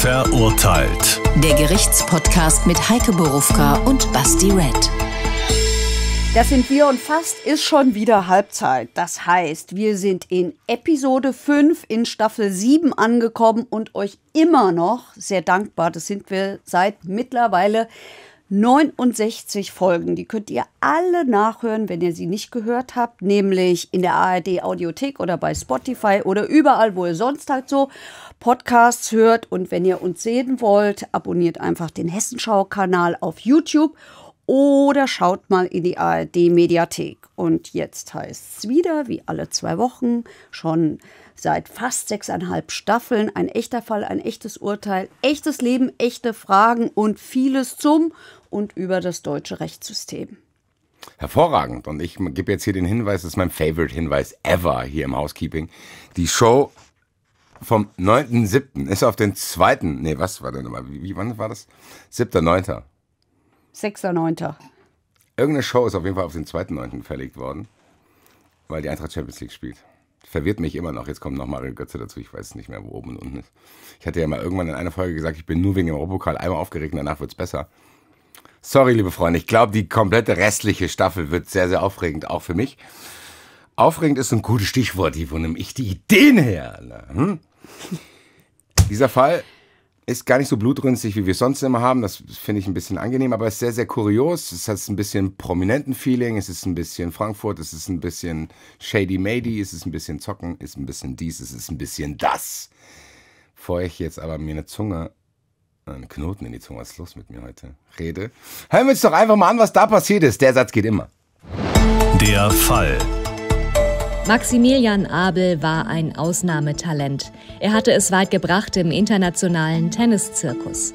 Verurteilt. Der Gerichtspodcast mit Heike Borufka und Basti Red. Das sind wir und fast ist schon wieder Halbzeit. Das heißt, wir sind in Episode 5 in Staffel 7 angekommen und euch immer noch sehr dankbar. Das sind wir seit mittlerweile 69 Folgen. Die könnt ihr alle nachhören, wenn ihr sie nicht gehört habt, nämlich in der ARD Audiothek oder bei Spotify oder überall, wo ihr sonst halt so Podcasts hört. Und wenn ihr uns sehen wollt, abonniert einfach den Hessenschau-Kanal auf YouTube oder schaut mal in die ARD Mediathek. Und jetzt heißt es wieder, wie alle zwei Wochen, schon seit fast sechseinhalb Staffeln, ein echter Fall, ein echtes Urteil, echtes Leben, echte Fragen und vieles zum und über das deutsche Rechtssystem. Hervorragend. Und ich gebe jetzt hier den Hinweis, das ist mein Favorite-Hinweis ever hier im Housekeeping. Die Show vom 9.7. ist auf den 2. Nee, was war denn nochmal? Wie, wann war das? 7.9. 6.9. Irgendeine Show ist auf jeden Fall auf den 2.9. verlegt worden, weil die Eintracht Champions League spielt. Verwirrt mich immer noch. Jetzt kommt noch Mario Götze dazu. Ich weiß nicht mehr, wo oben und unten ist. Ich hatte ja mal irgendwann in einer Folge gesagt, ich bin nur wegen dem Europokal einmal aufgeregt und danach wird es besser. Sorry, liebe Freunde, ich glaube, die komplette restliche Staffel wird sehr, sehr aufregend, auch für mich. Aufregend ist ein gutes Stichwort, die wo nehme ich die Ideen her? Hm? Dieser Fall ist gar nicht so blutrünstig, wie wir es sonst immer haben. Das finde ich ein bisschen angenehm, aber es ist sehr, sehr kurios. Es hat ein bisschen prominenten Feeling. Es ist ein bisschen Frankfurt. Es ist ein bisschen Shady Mady. Es ist ein bisschen Zocken. Es ist ein bisschen dies. Es ist ein bisschen das. Bevor ich jetzt aber mir eine Zunge einen Knoten in die Zunge. Was ist los mit mir heute? Rede. Hören wir uns doch einfach mal an, was da passiert ist. Der Satz geht immer. Der Fall. Maximilian Abel war ein Ausnahmetalent. Er hatte es weit gebracht im internationalen Tenniszirkus.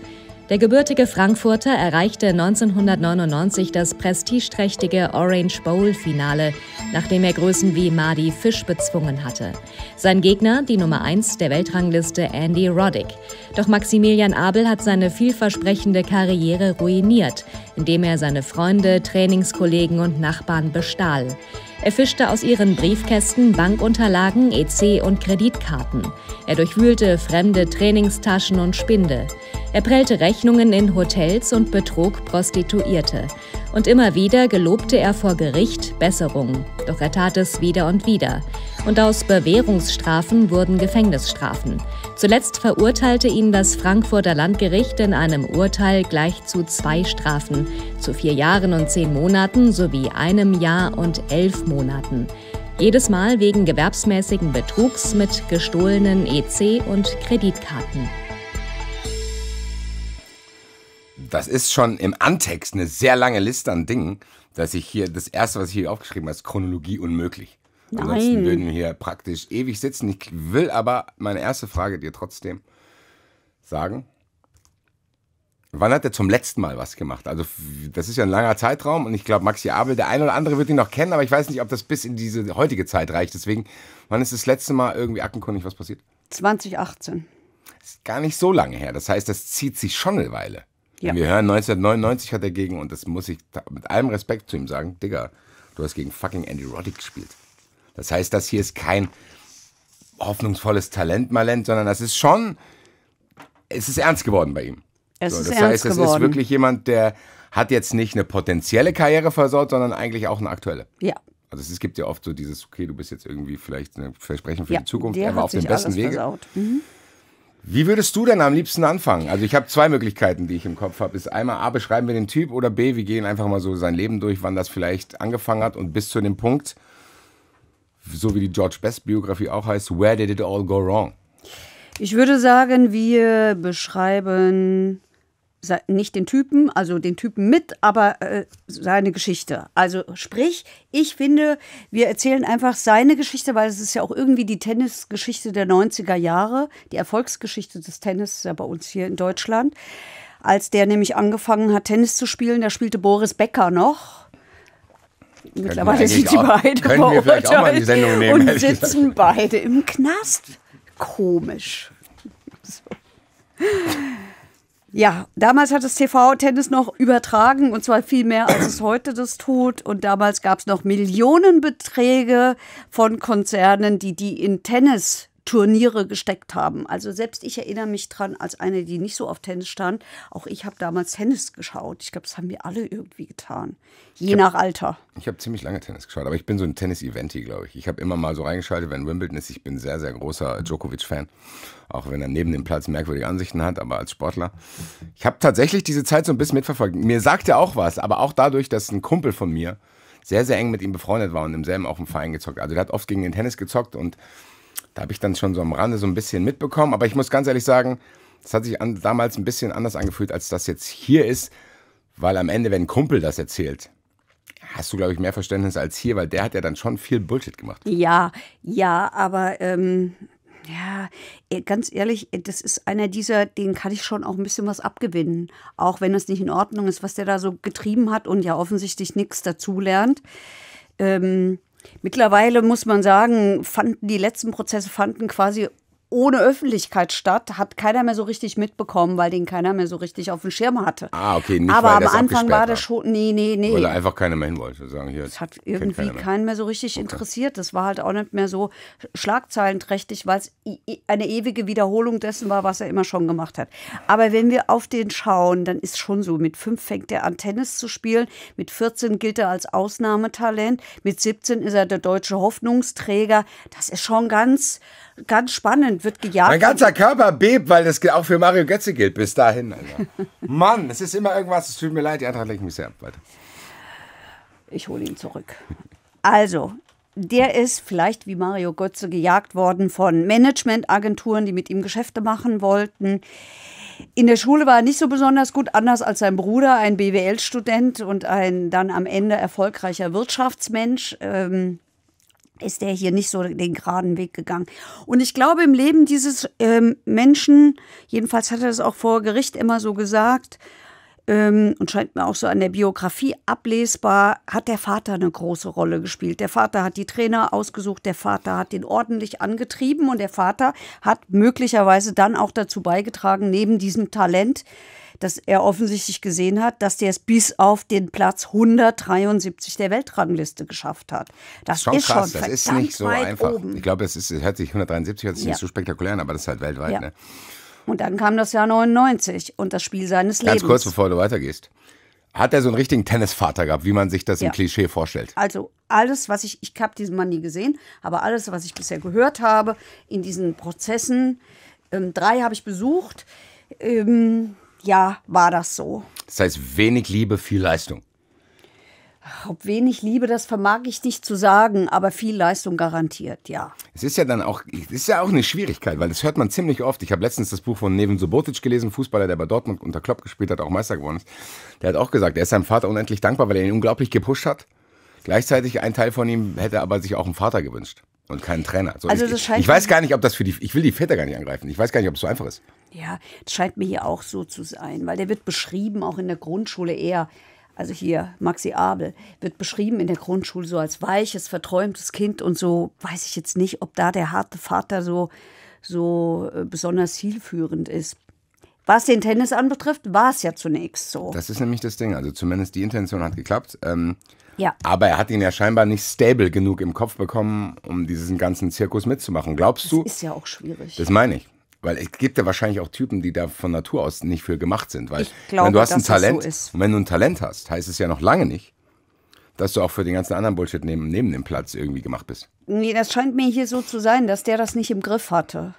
Der gebürtige Frankfurter erreichte 1999 das prestigeträchtige Orange Bowl-Finale, nachdem er Größen wie Marty Fisch bezwungen hatte. Sein Gegner, die Nummer 1 der Weltrangliste Andy Roddick. Doch Maximilian Abel hat seine vielversprechende Karriere ruiniert, indem er seine Freunde, Trainingskollegen und Nachbarn bestahl. Er fischte aus ihren Briefkästen Bankunterlagen, EC und Kreditkarten. Er durchwühlte fremde Trainingstaschen und Spinde. Er prellte Rechnungen in Hotels und betrog Prostituierte. Und immer wieder gelobte er vor Gericht Besserung. Doch er tat es wieder und wieder und aus Bewährungsstrafen wurden Gefängnisstrafen. Zuletzt verurteilte ihn das Frankfurter Landgericht in einem Urteil gleich zu zwei Strafen, zu vier Jahren und zehn Monaten sowie einem Jahr und elf Monaten. Jedes Mal wegen gewerbsmäßigen Betrugs mit gestohlenen EC und Kreditkarten. Das ist schon im Antext eine sehr lange Liste an Dingen, dass ich hier das erste, was ich hier aufgeschrieben habe, ist Chronologie unmöglich. Ansonsten Nein. würden wir hier praktisch ewig sitzen. Ich will aber meine erste Frage dir trotzdem sagen. Wann hat er zum letzten Mal was gemacht? Also, das ist ja ein langer Zeitraum und ich glaube, Maxi Abel, der eine oder andere wird ihn noch kennen, aber ich weiß nicht, ob das bis in diese heutige Zeit reicht. Deswegen, wann ist das letzte Mal irgendwie aktenkundig was passiert? 2018. Das ist gar nicht so lange her. Das heißt, das zieht sich schon eine Weile. Ja. wir hören, 1999 hat er gegen, und das muss ich mit allem Respekt zu ihm sagen, Digga, du hast gegen fucking Andy Roddick gespielt. Das heißt, das hier ist kein hoffnungsvolles Talent, Malent, sondern das ist schon, es ist ernst geworden bei ihm. Es so, ist das ernst heißt, es ist wirklich jemand, der hat jetzt nicht eine potenzielle Karriere versaut, sondern eigentlich auch eine aktuelle. Ja. Also es gibt ja oft so dieses, okay, du bist jetzt irgendwie vielleicht ein Versprechen für ja, die Zukunft, der war auf dem besten Wege. Mhm. Wie würdest du denn am liebsten anfangen? Also ich habe zwei Möglichkeiten, die ich im Kopf habe. Ist einmal A, beschreiben wir den Typ oder B, wir gehen einfach mal so sein Leben durch, wann das vielleicht angefangen hat und bis zu dem Punkt, so wie die George Best Biografie auch heißt, Where Did It All Go Wrong? Ich würde sagen, wir beschreiben nicht den Typen, also den Typen mit, aber äh, seine Geschichte. Also sprich, ich finde, wir erzählen einfach seine Geschichte, weil es ist ja auch irgendwie die Tennisgeschichte der 90er Jahre, die Erfolgsgeschichte des Tennis ja bei uns hier in Deutschland. Als der nämlich angefangen hat, Tennis zu spielen, da spielte Boris Becker noch mittlerweile sind die beide können wir Und sitzen gesagt. beide im Knast. Komisch. So. Ja, damals hat das TV Tennis noch übertragen und zwar viel mehr, als es heute das tut. Und damals gab es noch Millionenbeträge von Konzernen, die die in Tennis Turniere gesteckt haben. Also selbst ich erinnere mich dran, als eine, die nicht so auf Tennis stand, auch ich habe damals Tennis geschaut. Ich glaube, das haben wir alle irgendwie getan. Je hab, nach Alter. Ich habe ziemlich lange Tennis geschaut, aber ich bin so ein Tennis-Eventi, glaube ich. Ich habe immer mal so reingeschaltet, wenn Wimbledon ist. Ich bin sehr, sehr großer Djokovic-Fan, auch wenn er neben dem Platz merkwürdige Ansichten hat, aber als Sportler. Ich habe tatsächlich diese Zeit so ein bisschen mitverfolgt. Mir sagt er auch was, aber auch dadurch, dass ein Kumpel von mir sehr, sehr eng mit ihm befreundet war und im selben auch im Verein gezockt. Also der hat oft gegen den Tennis gezockt und da habe ich dann schon so am Rande so ein bisschen mitbekommen. Aber ich muss ganz ehrlich sagen, es hat sich an, damals ein bisschen anders angefühlt, als das jetzt hier ist. Weil am Ende, wenn ein Kumpel das erzählt, hast du, glaube ich, mehr Verständnis als hier, weil der hat ja dann schon viel Bullshit gemacht. Ja, ja, aber ähm, ja, e, ganz ehrlich, e, das ist einer dieser, den kann ich schon auch ein bisschen was abgewinnen. Auch wenn das nicht in Ordnung ist, was der da so getrieben hat und ja offensichtlich nichts dazulernt. Ähm, Mittlerweile muss man sagen, fanden die letzten Prozesse fanden quasi ohne Öffentlichkeit statt, hat keiner mehr so richtig mitbekommen, weil den keiner mehr so richtig auf dem Schirm hatte. Ah, okay, nicht Aber am Anfang war das schon, nee, nee, nee. Weil einfach keiner mehr hin wollte, sagen hier. Es hat irgendwie keiner mehr. keinen mehr so richtig okay. interessiert. Das war halt auch nicht mehr so schlagzeilenträchtig, weil es eine ewige Wiederholung dessen war, was er immer schon gemacht hat. Aber wenn wir auf den schauen, dann ist schon so, mit fünf fängt er an Tennis zu spielen, mit 14 gilt er als Ausnahmetalent, mit 17 ist er der deutsche Hoffnungsträger. Das ist schon ganz Ganz spannend, wird gejagt. Mein ganzer Körper bebt, weil das auch für Mario Götze gilt. Bis dahin, Alter. Also. Mann, es ist immer irgendwas. Es tut mir leid, die Antrag legt mich sehr ab. Weiter. Ich hole ihn zurück. Also, der ist vielleicht wie Mario Götze gejagt worden von Managementagenturen, die mit ihm Geschäfte machen wollten. In der Schule war er nicht so besonders gut, anders als sein Bruder, ein BWL-Student und ein dann am Ende erfolgreicher Wirtschaftsmensch. Ähm, ist der hier nicht so den geraden Weg gegangen. Und ich glaube, im Leben dieses ähm, Menschen, jedenfalls hat er das auch vor Gericht immer so gesagt, ähm, und scheint mir auch so an der Biografie ablesbar, hat der Vater eine große Rolle gespielt. Der Vater hat die Trainer ausgesucht, der Vater hat ihn ordentlich angetrieben und der Vater hat möglicherweise dann auch dazu beigetragen, neben diesem Talent dass er offensichtlich gesehen hat, dass der es bis auf den Platz 173 der Weltrangliste geschafft hat. Das schon ist krass, schon das ist nicht so einfach. Oben. Ich glaube, es ist, hört sich 173 hört sich ja. nicht so spektakulär an, aber das ist halt weltweit. Ja. Ne? Und dann kam das Jahr 99 und das Spiel seines Lebens. Ganz kurz, bevor du weitergehst. Hat er so einen richtigen Tennisvater gehabt, wie man sich das ja. im Klischee vorstellt? Also alles, was ich, ich habe diesen Mann nie gesehen, aber alles, was ich bisher gehört habe in diesen Prozessen, ähm, drei habe ich besucht, ähm, ja, war das so. Das heißt, wenig Liebe, viel Leistung. Ob wenig Liebe, das vermag ich nicht zu sagen, aber viel Leistung garantiert, ja. Es ist ja dann auch, es ist ja auch eine Schwierigkeit, weil das hört man ziemlich oft. Ich habe letztens das Buch von Neven Sobotic gelesen, Fußballer, der bei Dortmund unter Klopp gespielt hat, auch Meister geworden ist. Der hat auch gesagt, er ist seinem Vater unendlich dankbar, weil er ihn unglaublich gepusht hat. Gleichzeitig ein Teil von ihm hätte aber sich auch einen Vater gewünscht und keinen Trainer. So, also ich, ich weiß gar nicht, ob das für die, ich will die Väter gar nicht angreifen. Ich weiß gar nicht, ob es so einfach ist. Ja, das scheint mir hier auch so zu sein, weil der wird beschrieben, auch in der Grundschule eher, also hier Maxi Abel, wird beschrieben in der Grundschule so als weiches, verträumtes Kind und so, weiß ich jetzt nicht, ob da der harte Vater so, so äh, besonders zielführend ist. Was den Tennis anbetrifft, war es ja zunächst so. Das ist nämlich das Ding. Also zumindest die Intention hat geklappt. Ähm, ja. Aber er hat ihn ja scheinbar nicht stable genug im Kopf bekommen, um diesen ganzen Zirkus mitzumachen. Glaubst das du? Ist ja auch schwierig. Das meine ich. Weil es gibt ja wahrscheinlich auch Typen, die da von Natur aus nicht für gemacht sind. Weil glaube, wenn du hast ein Talent so und wenn du ein Talent hast, heißt es ja noch lange nicht, dass du auch für den ganzen anderen Bullshit neben, neben dem Platz irgendwie gemacht bist. Nee, das scheint mir hier so zu sein, dass der das nicht im Griff hatte.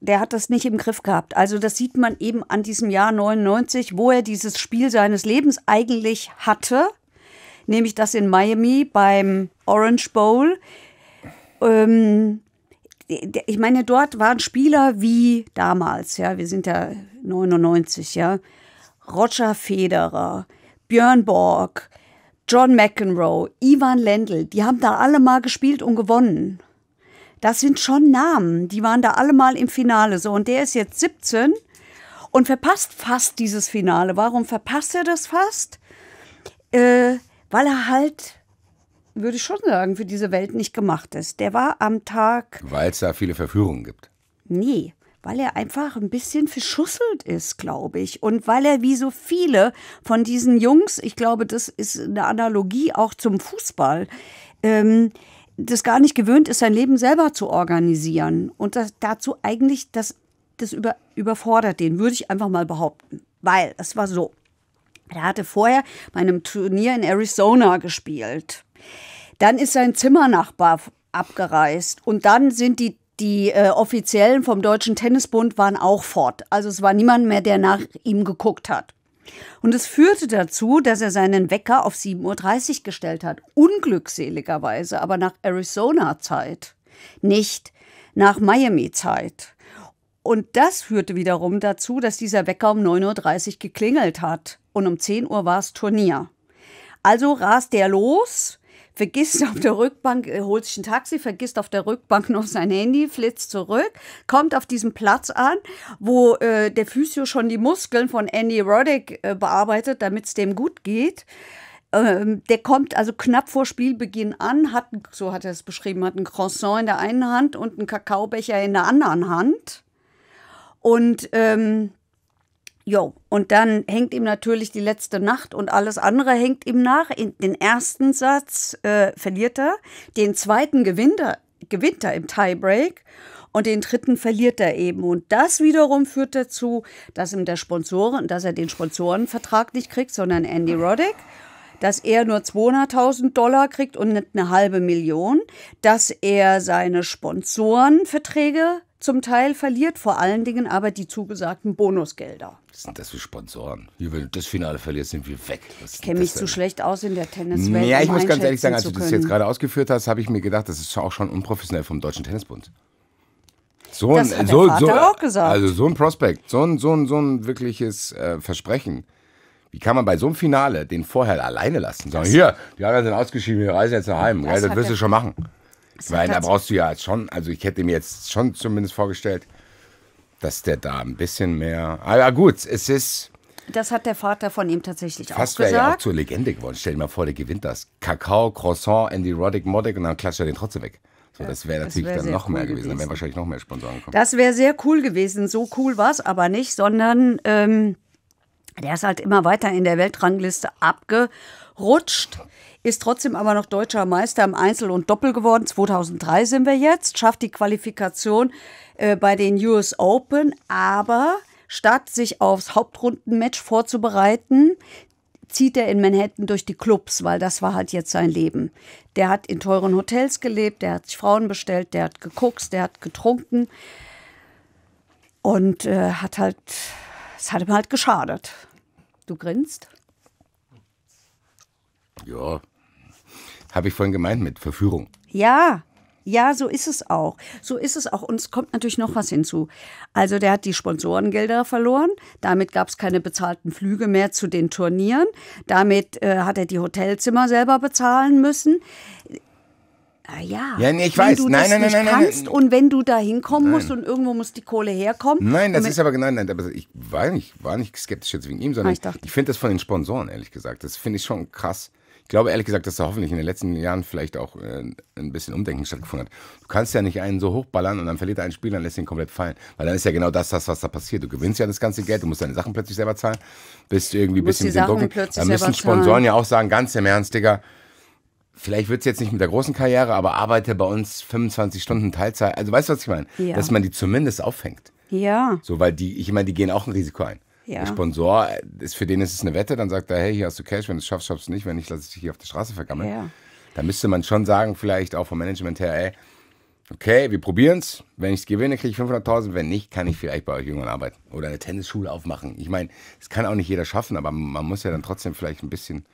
Der hat das nicht im Griff gehabt. Also das sieht man eben an diesem Jahr 99, wo er dieses Spiel seines Lebens eigentlich hatte nämlich das in Miami beim Orange Bowl. Ähm, ich meine, dort waren Spieler wie damals, ja, wir sind ja 99, ja, Roger Federer, Björn Borg, John McEnroe, Ivan Lendl, die haben da alle mal gespielt und gewonnen. Das sind schon Namen, die waren da alle mal im Finale so und der ist jetzt 17 und verpasst fast dieses Finale. Warum verpasst er das fast? Äh, weil er halt würde ich schon sagen, für diese Welt nicht gemacht ist. Der war am Tag. Weil es da viele Verführungen gibt. Nee, weil er einfach ein bisschen verschusselt ist, glaube ich. Und weil er wie so viele von diesen Jungs, ich glaube, das ist eine Analogie auch zum Fußball, ähm, das gar nicht gewöhnt ist, sein Leben selber zu organisieren. Und das, dazu eigentlich, das, das über, überfordert den, würde ich einfach mal behaupten. Weil es war so. Er hatte vorher bei einem Turnier in Arizona gespielt. Dann ist sein Zimmernachbar abgereist und dann sind die die äh, Offiziellen vom Deutschen Tennisbund waren auch fort. Also es war niemand mehr, der nach ihm geguckt hat. Und es führte dazu, dass er seinen Wecker auf 7.30 Uhr gestellt hat. Unglückseligerweise, aber nach Arizona-Zeit, nicht nach Miami-Zeit. Und das führte wiederum dazu, dass dieser Wecker um 9.30 Uhr geklingelt hat und um 10 Uhr war es Turnier. Also rast der los, vergisst auf der Rückbank, äh, holt sich ein Taxi, vergisst auf der Rückbank noch sein Handy, flitzt zurück, kommt auf diesen Platz an, wo äh, der Physio schon die Muskeln von Andy Roddick äh, bearbeitet, damit es dem gut geht. Ähm, der kommt also knapp vor Spielbeginn an, hat, so hat er es beschrieben, hat ein Croissant in der einen Hand und einen Kakaobecher in der anderen Hand. Und ähm, Jo, und dann hängt ihm natürlich die letzte Nacht und alles andere hängt ihm nach. In den ersten Satz äh, verliert er, den zweiten gewinnt er, gewinnt er im Tiebreak und den dritten verliert er eben. Und das wiederum führt dazu, dass ihm der Sponsoren, dass er den Sponsorenvertrag nicht kriegt, sondern Andy Roddick dass er nur 200.000 Dollar kriegt und nicht eine halbe Million, dass er seine Sponsorenverträge zum Teil verliert vor allen Dingen aber die zugesagten Bonusgelder. Was sind das für Sponsoren? Wenn du das Finale verlierst, sind wir weg. Was ich kenne mich zu so schlecht aus in der Tenniswelt. Ja, ich um muss ganz ehrlich sagen, als du das jetzt gerade ausgeführt hast, habe ich mir gedacht, das ist auch schon unprofessionell vom Deutschen Tennisbund. So das ein, so, so, Also so ein Prospekt, so ein, so ein, so ein wirkliches äh, Versprechen. Wie kann man bei so einem Finale den vorher alleine lassen? Sagen, das hier, die anderen sind ausgeschieden, wir reisen jetzt nach Heim. Das, ja, das wirst du schon machen. Weil da halt brauchst du ja schon, also ich hätte mir jetzt schon zumindest vorgestellt, dass der da ein bisschen mehr. Aber gut, es ist. Das hat der Vater von ihm tatsächlich auch gesagt. Fast wäre ja auch zur Legende geworden. Stell dir mal vor, der gewinnt das. Kakao, Croissant, Andy Roddick, Moddick und dann klatscht er den trotzdem weg. So, das wäre natürlich das wär dann noch cool mehr gewesen. gewesen. Dann wären wahrscheinlich noch mehr Sponsoren gekommen. Das wäre sehr cool gewesen. So cool war es aber nicht, sondern ähm, der ist halt immer weiter in der Weltrangliste abge rutscht, ist trotzdem aber noch deutscher Meister im Einzel und Doppel geworden. 2003 sind wir jetzt, schafft die Qualifikation äh, bei den US Open, aber statt sich aufs Hauptrundenmatch vorzubereiten, zieht er in Manhattan durch die Clubs, weil das war halt jetzt sein Leben. Der hat in teuren Hotels gelebt, der hat sich Frauen bestellt, der hat gekokst, der hat getrunken und äh, hat halt, es hat ihm halt geschadet. Du grinst? Ja, habe ich vorhin gemeint mit Verführung. Ja, ja, so ist es auch. So ist es auch. Und es kommt natürlich noch was hinzu. Also der hat die Sponsorengelder verloren. Damit gab es keine bezahlten Flüge mehr zu den Turnieren. Damit äh, hat er die Hotelzimmer selber bezahlen müssen. Ah, ja, ja nee, ich wenn weiß. du nein, das nein, nicht nein, kannst und wenn du da hinkommen musst und irgendwo muss die Kohle herkommen. Nein, das ist aber genau, nein, ich war nicht, war nicht skeptisch jetzt wegen ihm, sondern ah, ich, ich finde das von den Sponsoren, ehrlich gesagt, das finde ich schon krass ich glaube ehrlich gesagt, dass da hoffentlich in den letzten Jahren vielleicht auch äh, ein bisschen Umdenken stattgefunden hat. Du kannst ja nicht einen so hochballern und dann verliert er ein Spiel, dann lässt ihn komplett fallen. Weil dann ist ja genau das, das, was da passiert. Du gewinnst ja das ganze Geld, du musst deine Sachen plötzlich selber zahlen, bist irgendwie ein bisschen den Da müssen Sponsoren zahlen. ja auch sagen, ganz im Ernst, Digga, vielleicht wird es jetzt nicht mit der großen Karriere, aber arbeite bei uns 25 Stunden Teilzeit. Also weißt du, was ich meine? Ja. Dass man die zumindest auffängt. Ja. So, weil die, ich meine, die gehen auch ein Risiko ein ja. Sponsor, äh, ist, für den ist es eine Wette, dann sagt er, hey, hier hast du Cash, wenn du es schaffst, schaffst du es nicht, wenn nicht, lasse ich dich hier auf der Straße vergammeln. Ja. Da müsste man schon sagen, vielleicht auch vom Management her, ey, okay, wir probieren es. Wenn ich es gewinne, kriege ich 500.000. Wenn nicht, kann ich vielleicht bei euch irgendwann arbeiten oder eine Tennisschule aufmachen. Ich meine, es kann auch nicht jeder schaffen, aber man muss ja dann trotzdem vielleicht ein bisschen.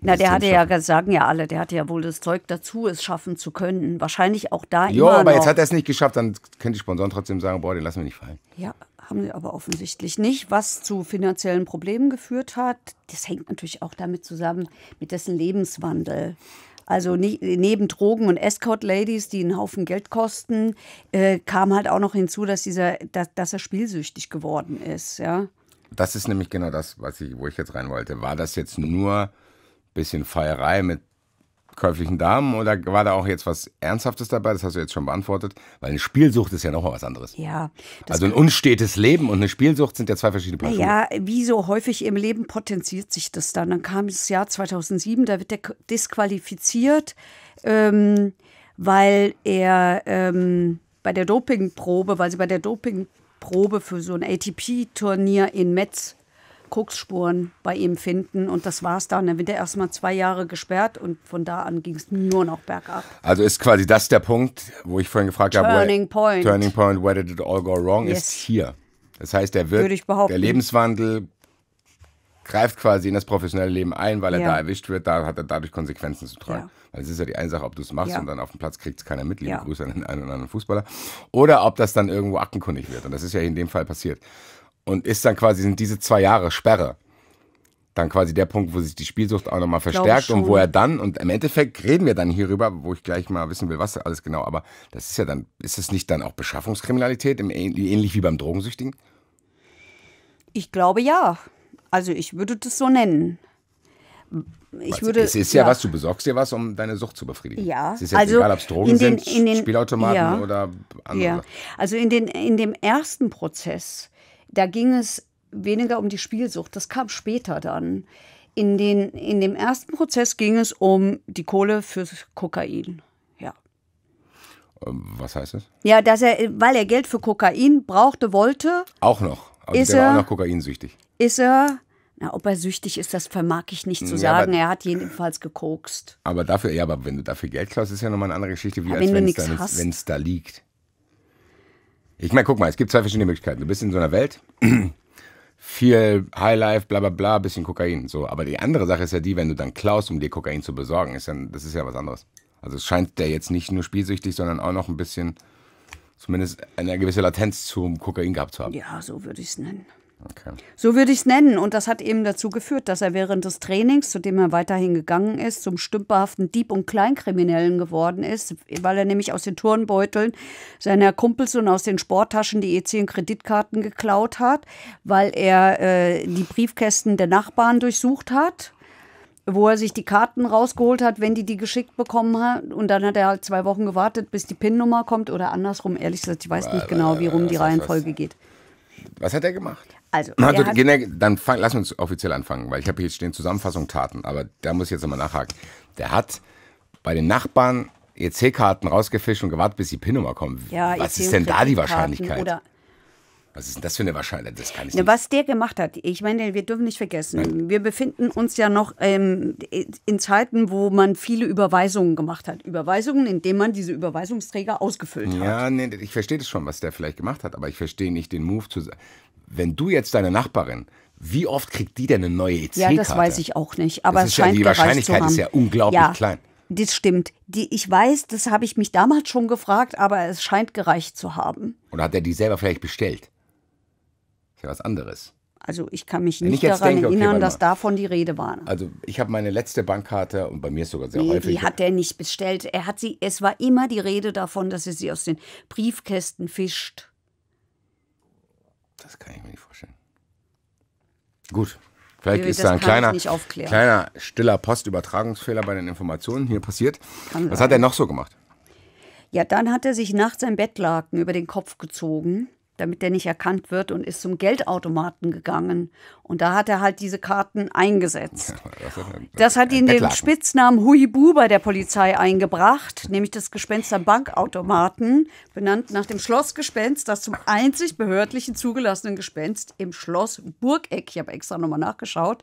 Na, der hatte schaffen. ja, sagen ja alle, der hatte ja wohl das Zeug dazu, es schaffen zu können. Wahrscheinlich auch da. Ja, aber noch. jetzt hat er es nicht geschafft, dann können die Sponsoren trotzdem sagen, boah, den lassen wir nicht fallen. Ja, haben sie aber offensichtlich nicht, was zu finanziellen Problemen geführt hat. Das hängt natürlich auch damit zusammen, mit dessen Lebenswandel. Also neben Drogen und Escort-Ladies, die einen Haufen Geld kosten, äh, kam halt auch noch hinzu, dass, dieser, dass, dass er spielsüchtig geworden ist. Ja? Das ist nämlich genau das, was ich, wo ich jetzt rein wollte. War das jetzt nur ein bisschen Feierei mit käuflichen Damen oder war da auch jetzt was Ernsthaftes dabei? Das hast du jetzt schon beantwortet, weil eine Spielsucht ist ja nochmal was anderes. Ja. Also ein unstetes Leben und eine Spielsucht sind ja zwei verschiedene Paar Ja, wie so häufig im Leben potenziert sich das dann. Dann kam das Jahr 2007, da wird der disqualifiziert, ähm, weil er ähm, bei der Dopingprobe, weil sie bei der Dopingprobe für so ein ATP-Turnier in Metz koks bei ihm finden. Und das war es dann. Dann wird er erstmal zwei Jahre gesperrt und von da an ging es nur noch bergab. Also ist quasi das der Punkt, wo ich vorhin gefragt habe. Turning Point. Turning Point, where did it all go wrong, yes. ist hier. Das heißt, der, wird, der Lebenswandel greift quasi in das professionelle Leben ein, weil er ja. da erwischt wird, da hat er dadurch Konsequenzen zu tragen. Ja. Weil es ist ja die eine Sache, ob du es machst ja. und dann auf dem Platz kriegt es keiner mit, liebe Grüße an den einen oder anderen Fußballer, oder ob das dann irgendwo aktenkundig wird. Und das ist ja in dem Fall passiert und ist dann quasi, sind diese zwei Jahre Sperre dann quasi der Punkt, wo sich die Spielsucht auch nochmal verstärkt und wo er dann, und im Endeffekt reden wir dann hierüber, wo ich gleich mal wissen will, was alles genau, aber das ist ja dann, ist es nicht dann auch Beschaffungskriminalität, ähnlich wie beim Drogensüchtigen? Ich glaube ja. Also ich würde das so nennen. Ich würde, es ist ja, ja, was, du besorgst dir was, um deine Sucht zu befriedigen. Ja, es ist jetzt also egal, ob es Drogen in den, sind, in den, Spielautomaten ja. oder andere. Ja. Also in, den, in dem ersten Prozess da ging es weniger um die Spielsucht, das kam später dann. In, den, in dem ersten Prozess ging es um die Kohle fürs Kokain. Ja. Ähm, was heißt das? Ja, dass er, weil er Geld für Kokain brauchte, wollte. Auch noch. Also ist er, auch noch kokainsüchtig. Ist er. Na, ob er süchtig ist, das vermag ich nicht zu ja, sagen. er hat jedenfalls gekokst. Aber dafür, ja, aber wenn du dafür Geld klaust, ist ja nochmal eine andere Geschichte, wie aber als wenn es da liegt. Ich meine, guck mal, es gibt zwei verschiedene Möglichkeiten. Du bist in so einer Welt, viel Highlife, bla bla bla, bisschen Kokain. So. Aber die andere Sache ist ja die, wenn du dann klaust, um dir Kokain zu besorgen, ist dann, das ist ja was anderes. Also es scheint der jetzt nicht nur spielsüchtig, sondern auch noch ein bisschen, zumindest eine gewisse Latenz zum Kokain gehabt zu haben. Ja, so würde ich es nennen. Okay. So würde ich es nennen. Und das hat eben dazu geführt, dass er während des Trainings, zu dem er weiterhin gegangen ist, zum stümperhaften Dieb und Kleinkriminellen geworden ist, weil er nämlich aus den Turnbeuteln seiner Kumpels und aus den Sporttaschen die EC Kreditkarten geklaut hat, weil er äh, die Briefkästen der Nachbarn durchsucht hat wo er sich die Karten rausgeholt hat, wenn die die geschickt bekommen hat. Und dann hat er halt zwei Wochen gewartet, bis die PIN-Nummer kommt oder andersrum. Ehrlich gesagt, ich weiß nicht genau, äh, wie rum die Reihenfolge geht. Was hat er gemacht? Also, also dann fang, lass uns offiziell anfangen, weil ich habe hier stehen Zusammenfassung Taten, aber da muss ich jetzt nochmal nachhaken. Der hat bei den Nachbarn EC-Karten rausgefischt und gewartet, bis die PIN-Nummer kommt. Ja, Was ist e denn da die Wahrscheinlichkeit? Was ist denn das für eine Wahrscheinlichkeit? Das kann ich ne, nicht. Was der gemacht hat, ich meine, wir dürfen nicht vergessen, Nein. wir befinden uns ja noch ähm, in Zeiten, wo man viele Überweisungen gemacht hat. Überweisungen, indem man diese Überweisungsträger ausgefüllt ja, hat. Ja, nee, ich verstehe das schon, was der vielleicht gemacht hat, aber ich verstehe nicht den Move zu sagen wenn du jetzt deine Nachbarin, wie oft kriegt die denn eine neue EC-Karte? Ja, das weiß ich auch nicht. Aber es scheint ja, die Wahrscheinlichkeit ist ja unglaublich ja. klein. Das stimmt. Die, ich weiß, das habe ich mich damals schon gefragt, aber es scheint gereicht zu haben. Oder hat er die selber vielleicht bestellt? Ist ja was anderes. Also ich kann mich nicht daran denke, okay, erinnern, dass davon die Rede war. Also ich habe meine letzte Bankkarte und bei mir ist sogar sehr nee, häufig. Die hat er nicht bestellt. Er hat sie, es war immer die Rede davon, dass er sie aus den Briefkästen fischt. Das kann ich mir nicht vorstellen. Gut. Vielleicht ist das da ein kleiner, kleiner stiller Postübertragungsfehler bei den Informationen hier passiert. Kann Was sein. hat er noch so gemacht? Ja, dann hat er sich nachts ein Bettlaken über den Kopf gezogen damit der nicht erkannt wird und ist zum Geldautomaten gegangen. Und da hat er halt diese Karten eingesetzt. Das hat ihn den Spitznamen Huibu bei der Polizei eingebracht, nämlich das Gespenster Bankautomaten, benannt nach dem Schlossgespenst, das zum einzig behördlichen zugelassenen Gespenst im Schloss Burgeck, ich habe extra nochmal nachgeschaut,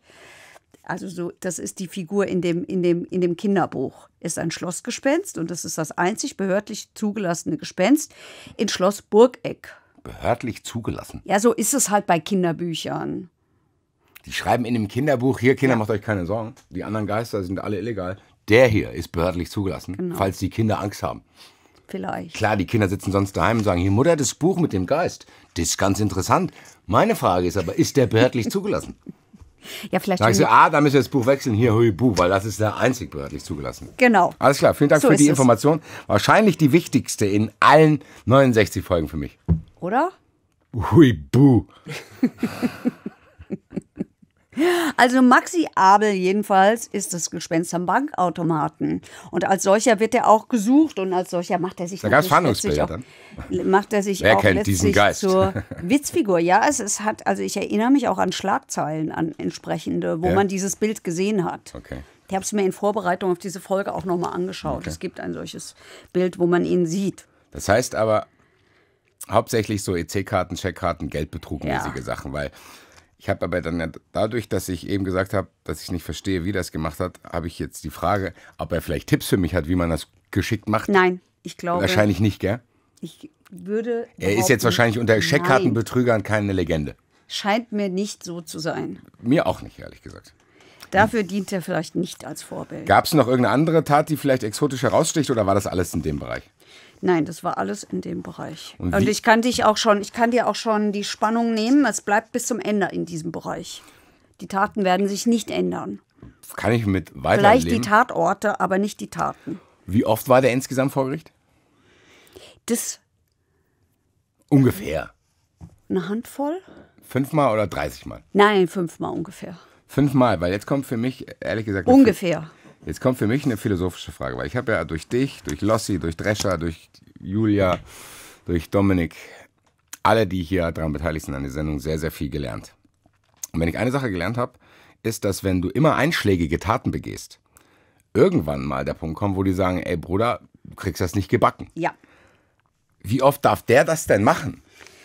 also so, das ist die Figur in dem, in dem, in dem Kinderbuch, ist ein Schlossgespenst und das ist das einzig behördlich zugelassene Gespenst in Schloss Burgeck behördlich zugelassen. Ja, so ist es halt bei Kinderbüchern. Die schreiben in dem Kinderbuch, hier Kinder, ja. macht euch keine Sorgen, die anderen Geister sind alle illegal. Der hier ist behördlich zugelassen, genau. falls die Kinder Angst haben. Vielleicht. Klar, die Kinder sitzen sonst daheim und sagen, hier Mutter, das Buch mit dem Geist, das ist ganz interessant. Meine Frage ist aber, ist der behördlich zugelassen? Ja, vielleicht. Sagst du, ah, da müssen wir das Buch wechseln, hier, hui, Buch, weil das ist der einzig behördlich zugelassen. Genau. Alles klar, vielen Dank so für die Information. Es. Wahrscheinlich die wichtigste in allen 69 Folgen für mich oder? Hui, buh. Also Maxi Abel jedenfalls ist das Gespenst am Bankautomaten. Und als solcher wird er auch gesucht und als solcher macht er sich da letztlich auch, dann. macht er sich Wer auch kennt diesen Geist? zur Witzfigur. Ja, es, es hat, also ich erinnere mich auch an Schlagzeilen, an entsprechende, wo ja. man dieses Bild gesehen hat. Okay. Ich habe es mir in Vorbereitung auf diese Folge auch nochmal angeschaut. Okay. Es gibt ein solches Bild, wo man ihn sieht. Das heißt aber, hauptsächlich so EC-Karten, Checkkarten, Geldbetrugmäßige ja. Sachen, weil ich habe aber dann dadurch, dass ich eben gesagt habe, dass ich nicht verstehe, wie das gemacht hat, habe ich jetzt die Frage, ob er vielleicht Tipps für mich hat, wie man das geschickt macht. Nein, ich glaube. Wahrscheinlich nicht, gell? Ich würde. Er ist jetzt wahrscheinlich unter Checkkartenbetrügern keine Legende. Scheint mir nicht so zu sein. Mir auch nicht, ehrlich gesagt. Dafür dient er vielleicht nicht als Vorbild. Gab es noch irgendeine andere Tat, die vielleicht exotisch heraussticht oder war das alles in dem Bereich? Nein, das war alles in dem Bereich. Und, und, ich kann dich auch schon, ich kann dir auch schon die Spannung nehmen. Es bleibt bis zum Ende in diesem Bereich. Die Taten werden sich nicht ändern. Kann ich mit weiterleben? Vielleicht die Tatorte, aber nicht die Taten. Wie oft war der insgesamt vor Gericht? Das ungefähr. Eine Handvoll? Fünfmal oder 30 Mal? Nein, fünfmal ungefähr. Fünfmal, weil jetzt kommt für mich, ehrlich gesagt. Ungefähr. Jetzt kommt für mich eine philosophische Frage, weil ich habe ja durch dich, durch Lossi, durch Drescher, durch Julia, durch Dominik, alle, die hier daran beteiligt sind an der Sendung, sehr, sehr viel gelernt. Und wenn ich eine Sache gelernt habe, ist, dass wenn du immer einschlägige Taten begehst, irgendwann mal der Punkt kommt, wo die sagen, ey Bruder, du kriegst das nicht gebacken. Ja. Wie oft darf der das denn machen?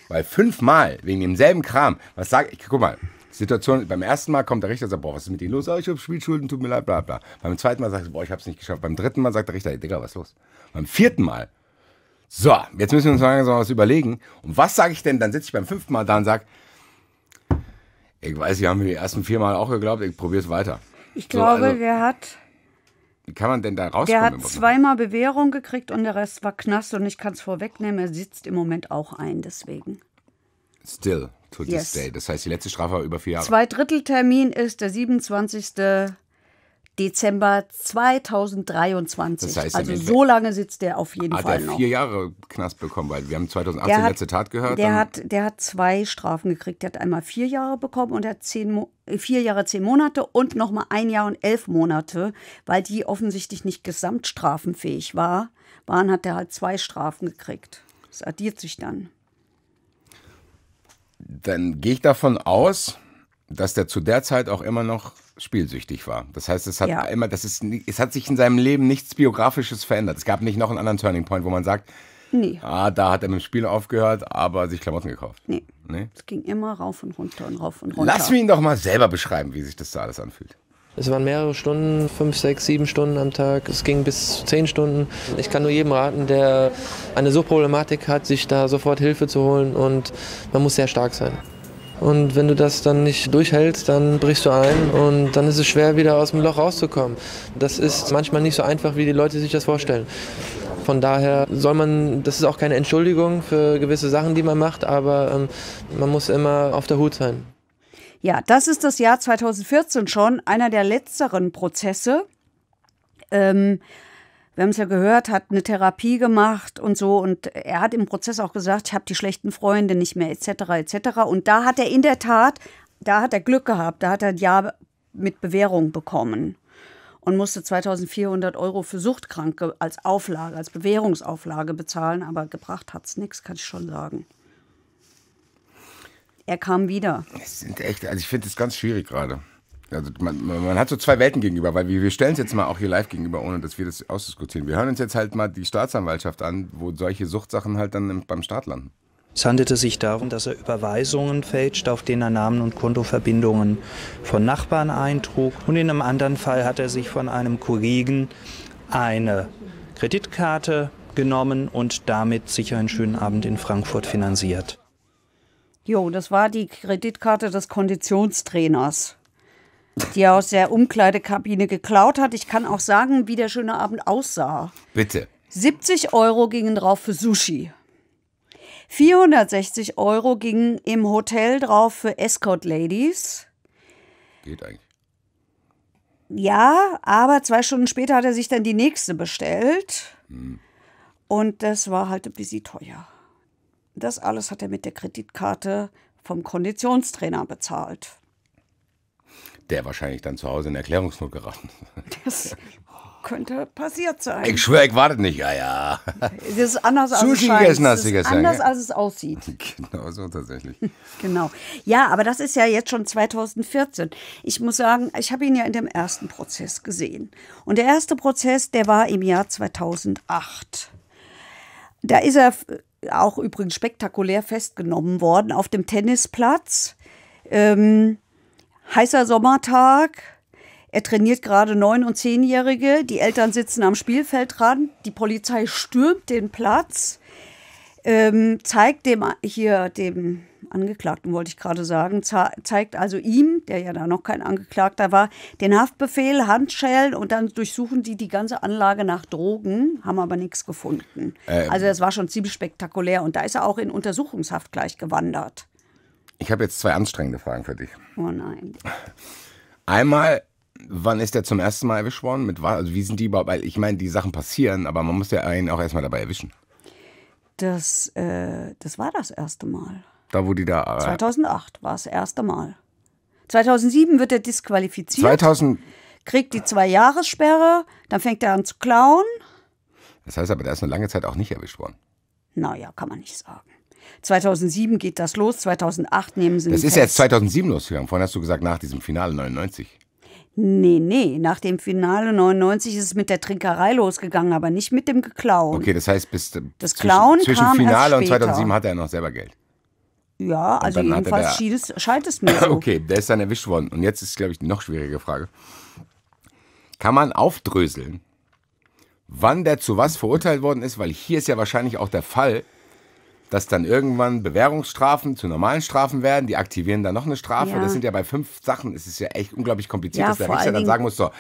Weil fünfmal wegen demselben Kram, was sag ich, guck mal, Situation, beim ersten Mal kommt der Richter und sagt, boah, was ist mit Ihnen los? Ah, ich habe Spielschulden, tut mir leid, bla bla. Beim zweiten Mal sagt er, boah, ich habe es nicht geschafft. Beim dritten Mal sagt der Richter, Digga, was ist los? Beim vierten Mal, so, jetzt müssen wir uns langsam was überlegen. Und was sage ich denn? Dann sitze ich beim fünften Mal da und sage, ich weiß, Sie haben mir die ersten vier Mal auch geglaubt, ich probiere es weiter. Ich glaube, so, also, der hat... Wie kann man denn da rauskommen? Der hat zweimal Bewährung gekriegt und der Rest war Knast und ich kann es vorwegnehmen, er sitzt im Moment auch ein, deswegen. Still to yes. day. Das heißt, die letzte Strafe war über vier Jahre. Zwei Drittel Termin ist der 27. Dezember 2023. Das heißt, also so lange sitzt der auf jeden hat Fall Hat er vier Jahre Knast bekommen, weil wir haben 2018 hat, letzte Tat gehört. Der hat, der hat zwei Strafen gekriegt. Der hat einmal vier Jahre bekommen und hat zehn, äh, vier Jahre zehn Monate und nochmal ein Jahr und elf Monate, weil die offensichtlich nicht gesamtstrafenfähig war, waren, hat er halt zwei Strafen gekriegt. Das addiert sich dann dann gehe ich davon aus, dass der zu der Zeit auch immer noch spielsüchtig war. Das heißt, es hat ja. immer, das ist, es hat sich in seinem Leben nichts biografisches verändert. Es gab nicht noch einen anderen Turning Point, wo man sagt, nee. ah, da hat er mit dem Spiel aufgehört, aber sich Klamotten gekauft. Nee. nee. Es ging immer rauf und runter und rauf und runter. Lass mich ihn doch mal selber beschreiben, wie sich das da alles anfühlt. Es waren mehrere Stunden, fünf, sechs, sieben Stunden am Tag. Es ging bis zehn Stunden. Ich kann nur jedem raten, der eine Suchtproblematik hat, sich da sofort Hilfe zu holen und man muss sehr stark sein. Und wenn du das dann nicht durchhältst, dann brichst du ein und dann ist es schwer, wieder aus dem Loch rauszukommen. Das ist manchmal nicht so einfach, wie die Leute sich das vorstellen. Von daher soll man, das ist auch keine Entschuldigung für gewisse Sachen, die man macht, aber ähm, man muss immer auf der Hut sein. Ja, das ist das Jahr 2014 schon, einer der letzteren Prozesse. Ähm, wir haben es ja gehört, hat eine Therapie gemacht und so. Und er hat im Prozess auch gesagt, ich habe die schlechten Freunde nicht mehr, etc., etc. Und da hat er in der Tat, da hat er Glück gehabt, da hat er ein Jahr mit Bewährung bekommen und musste 2400 Euro für Suchtkranke als Auflage, als Bewährungsauflage bezahlen. Aber gebracht hat es nichts, kann ich schon sagen. Er kam wieder. Es sind echt, also ich finde es ganz schwierig gerade. Also man, man, hat so zwei Welten gegenüber, weil wir, wir stellen es jetzt mal auch hier live gegenüber, ohne dass wir das ausdiskutieren. Wir hören uns jetzt halt mal die Staatsanwaltschaft an, wo solche Suchtsachen halt dann beim Staat landen. Es handelte sich darum, dass er Überweisungen fälscht, auf denen er Namen und Kontoverbindungen von Nachbarn eintrug. Und in einem anderen Fall hat er sich von einem Kollegen eine Kreditkarte genommen und damit sicher einen schönen Abend in Frankfurt finanziert. Jo, das war die Kreditkarte des Konditionstrainers, die er aus der Umkleidekabine geklaut hat. Ich kann auch sagen, wie der schöne Abend aussah. Bitte. 70 Euro gingen drauf für Sushi. 460 Euro gingen im Hotel drauf für Escort Ladies. Geht eigentlich. Ja, aber zwei Stunden später hat er sich dann die nächste bestellt. Hm. Und das war halt ein bisschen teuer. Das alles hat er mit der Kreditkarte vom Konditionstrainer bezahlt. Der wahrscheinlich dann zu Hause in Erklärungsnot geraten. Das könnte passiert sein. Ich schwöre, ich warte nicht. Ja, ja. Das ist anders, als, Sushi es gegessen, hast das ist anders ja? als es aussieht. Genau so tatsächlich. genau. Ja, aber das ist ja jetzt schon 2014. Ich muss sagen, ich habe ihn ja in dem ersten Prozess gesehen. Und der erste Prozess, der war im Jahr 2008. Da ist er auch übrigens spektakulär festgenommen worden auf dem Tennisplatz. Ähm, heißer Sommertag. Er trainiert gerade neun- und zehnjährige. Die Eltern sitzen am Spielfeldrand. Die Polizei stürmt den Platz, ähm, zeigt dem hier dem Angeklagten wollte ich gerade sagen, zeigt also ihm, der ja da noch kein Angeklagter war, den Haftbefehl, Handschellen und dann durchsuchen die die ganze Anlage nach Drogen, haben aber nichts gefunden. Ähm, also das war schon ziemlich spektakulär und da ist er auch in Untersuchungshaft gleich gewandert. Ich habe jetzt zwei anstrengende Fragen für dich. Oh nein. Einmal, wann ist der zum ersten Mal erwischt worden? Mit, also wie sind die überhaupt? Weil ich meine, die Sachen passieren, aber man muss ja einen auch erstmal dabei erwischen. Das, äh, das war das erste Mal. Da, wo die da. Äh 2008 war das erste Mal. 2007 wird er disqualifiziert. 2000. Kriegt die zwei Jahressperre, dann fängt er an zu klauen. Das heißt aber, der ist eine lange Zeit auch nicht erwischt worden. Naja, kann man nicht sagen. 2007 geht das los, 2008 nehmen sie Das ist fest. jetzt 2007 losgegangen. Vorhin hast du gesagt, nach diesem Finale 99. Nee, nee, nach dem Finale 99 ist es mit der Trinkerei losgegangen, aber nicht mit dem Geklauen. Okay, das heißt, bis das Klauen zwischen, Klauen zwischen Finale und 2007 hat er noch selber Geld. Ja, also jedenfalls schien es, scheint es mir Okay, der ist dann erwischt worden. Und jetzt ist, glaube ich, die noch schwierige Frage. Kann man aufdröseln, wann der zu was verurteilt worden ist? Weil hier ist ja wahrscheinlich auch der Fall, dass dann irgendwann Bewährungsstrafen zu normalen Strafen werden, die aktivieren dann noch eine Strafe. Ja. Das sind ja bei fünf Sachen, es ist ja echt unglaublich kompliziert, ja, dass der Richter dann sagen muss, so,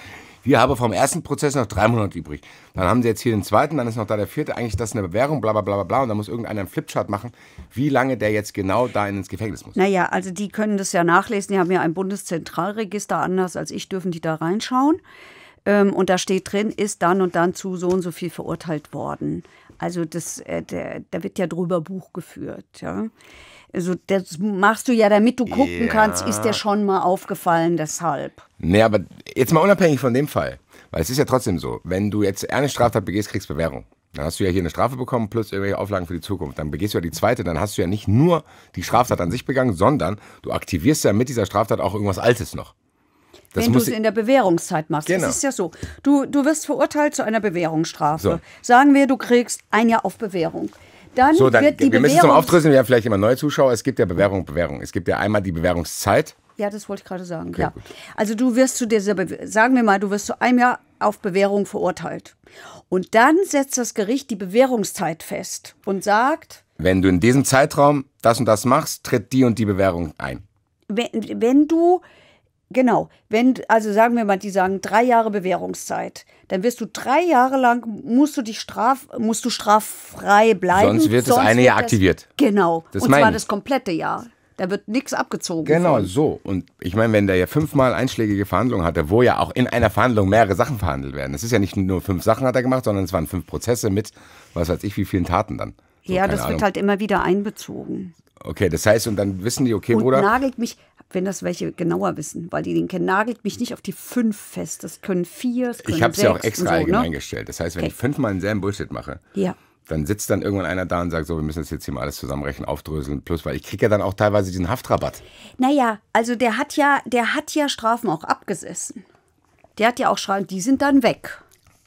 wir haben vom ersten Prozess noch drei Monate übrig. Dann haben sie jetzt hier den zweiten, dann ist noch da der vierte. Eigentlich das ist eine Bewährung, bla bla bla bla. Und da muss irgendeiner einen Flipchart machen, wie lange der jetzt genau da ins Gefängnis muss. Naja, also die können das ja nachlesen. Die haben ja ein Bundeszentralregister, anders als ich dürfen die da reinschauen. Ähm, und da steht drin, ist dann und dann zu so und so viel verurteilt worden. Also das, äh, der, da wird ja drüber Buch geführt. Ja. Also das machst du ja, damit du gucken ja. kannst, ist dir schon mal aufgefallen, deshalb. Nee, aber jetzt mal unabhängig von dem Fall. Weil es ist ja trotzdem so, wenn du jetzt eine Straftat begehst, kriegst du Bewährung. Dann hast du ja hier eine Strafe bekommen plus irgendwelche Auflagen für die Zukunft. Dann begehst du ja die zweite, dann hast du ja nicht nur die Straftat an sich begangen, sondern du aktivierst ja mit dieser Straftat auch irgendwas Altes noch. Das wenn du es in der Bewährungszeit machst. Genau. Das ist ja so. Du, du wirst verurteilt zu einer Bewährungsstrafe. So. Sagen wir, du kriegst ein Jahr auf Bewährung. Dann, so, dann wird die wir Bewährung müssen zum Aufdröseln, wir haben vielleicht immer neue Zuschauer. Es gibt ja Bewährung, Bewährung. Es gibt ja einmal die Bewährungszeit. Ja, das wollte ich gerade sagen. Okay, ja. Also du wirst zu dieser, Be sagen wir mal, du wirst zu einem Jahr auf Bewährung verurteilt. Und dann setzt das Gericht die Bewährungszeit fest und sagt, wenn du in diesem Zeitraum das und das machst, tritt die und die Bewährung ein. Wenn, wenn du Genau. Wenn, also sagen wir mal, die sagen drei Jahre Bewährungszeit, dann wirst du drei Jahre lang, musst du dich straf, musst du straffrei bleiben. Sonst wird das sonst eine Jahr aktiviert. Genau. Das und zwar das komplette Jahr. Da wird nichts abgezogen. Genau, von. so. Und ich meine, wenn der ja fünfmal einschlägige Verhandlungen hatte, wo ja auch in einer Verhandlung mehrere Sachen verhandelt werden. Es ist ja nicht nur fünf Sachen hat er gemacht, sondern es waren fünf Prozesse mit, was weiß ich, wie vielen Taten dann. So, ja, das Ahnung. wird halt immer wieder einbezogen. Okay, das heißt, und dann wissen die, okay, und Bruder. nagelt mich, wenn das welche genauer wissen, weil die den kennen, nagelt mich nicht auf die fünf fest. Das können vier, das können Ich habe es ja auch extra so, ne? allgemein ne? gestellt. Das heißt, wenn okay. ich fünfmal denselben Bullshit mache, ja. dann sitzt dann irgendwann einer da und sagt so, wir müssen das jetzt hier mal alles zusammenrechnen, aufdröseln. Plus, weil ich kriege ja dann auch teilweise diesen Haftrabatt. Naja, also der hat ja, der hat ja Strafen auch abgesessen. Der hat ja auch Strafen, die sind dann weg.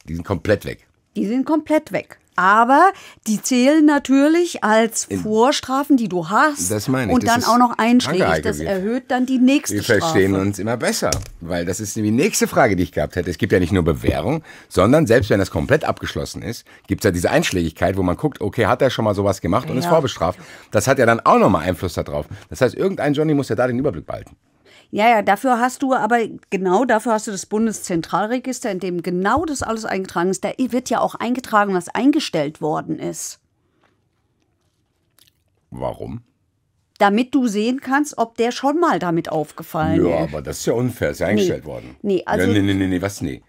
Die sind komplett weg. Die sind komplett weg. Aber die zählen natürlich als Vorstrafen, die du hast. Das meine ich. Und dann auch noch einschlägig. Das erhöht dann die nächste Wir Strafe. Wir verstehen uns immer besser, weil das ist die nächste Frage, die ich gehabt hätte. Es gibt ja nicht nur Bewährung, sondern selbst wenn das komplett abgeschlossen ist, gibt es ja diese Einschlägigkeit, wo man guckt, okay, hat er schon mal sowas gemacht und ja. ist vorbestraft. Das hat ja dann auch nochmal Einfluss darauf. Das heißt, irgendein Johnny muss ja da den Überblick behalten. Ja, ja, dafür hast du aber genau dafür hast du das Bundeszentralregister, in dem genau das alles eingetragen ist. Da wird ja auch eingetragen, was eingestellt worden ist. Warum? damit du sehen kannst, ob der schon mal damit aufgefallen ja, ist. Ja, aber das ist ja unfair, ist ja eingestellt nee. worden. Nee, also. Nee, nee, nee, nee, was? Nee.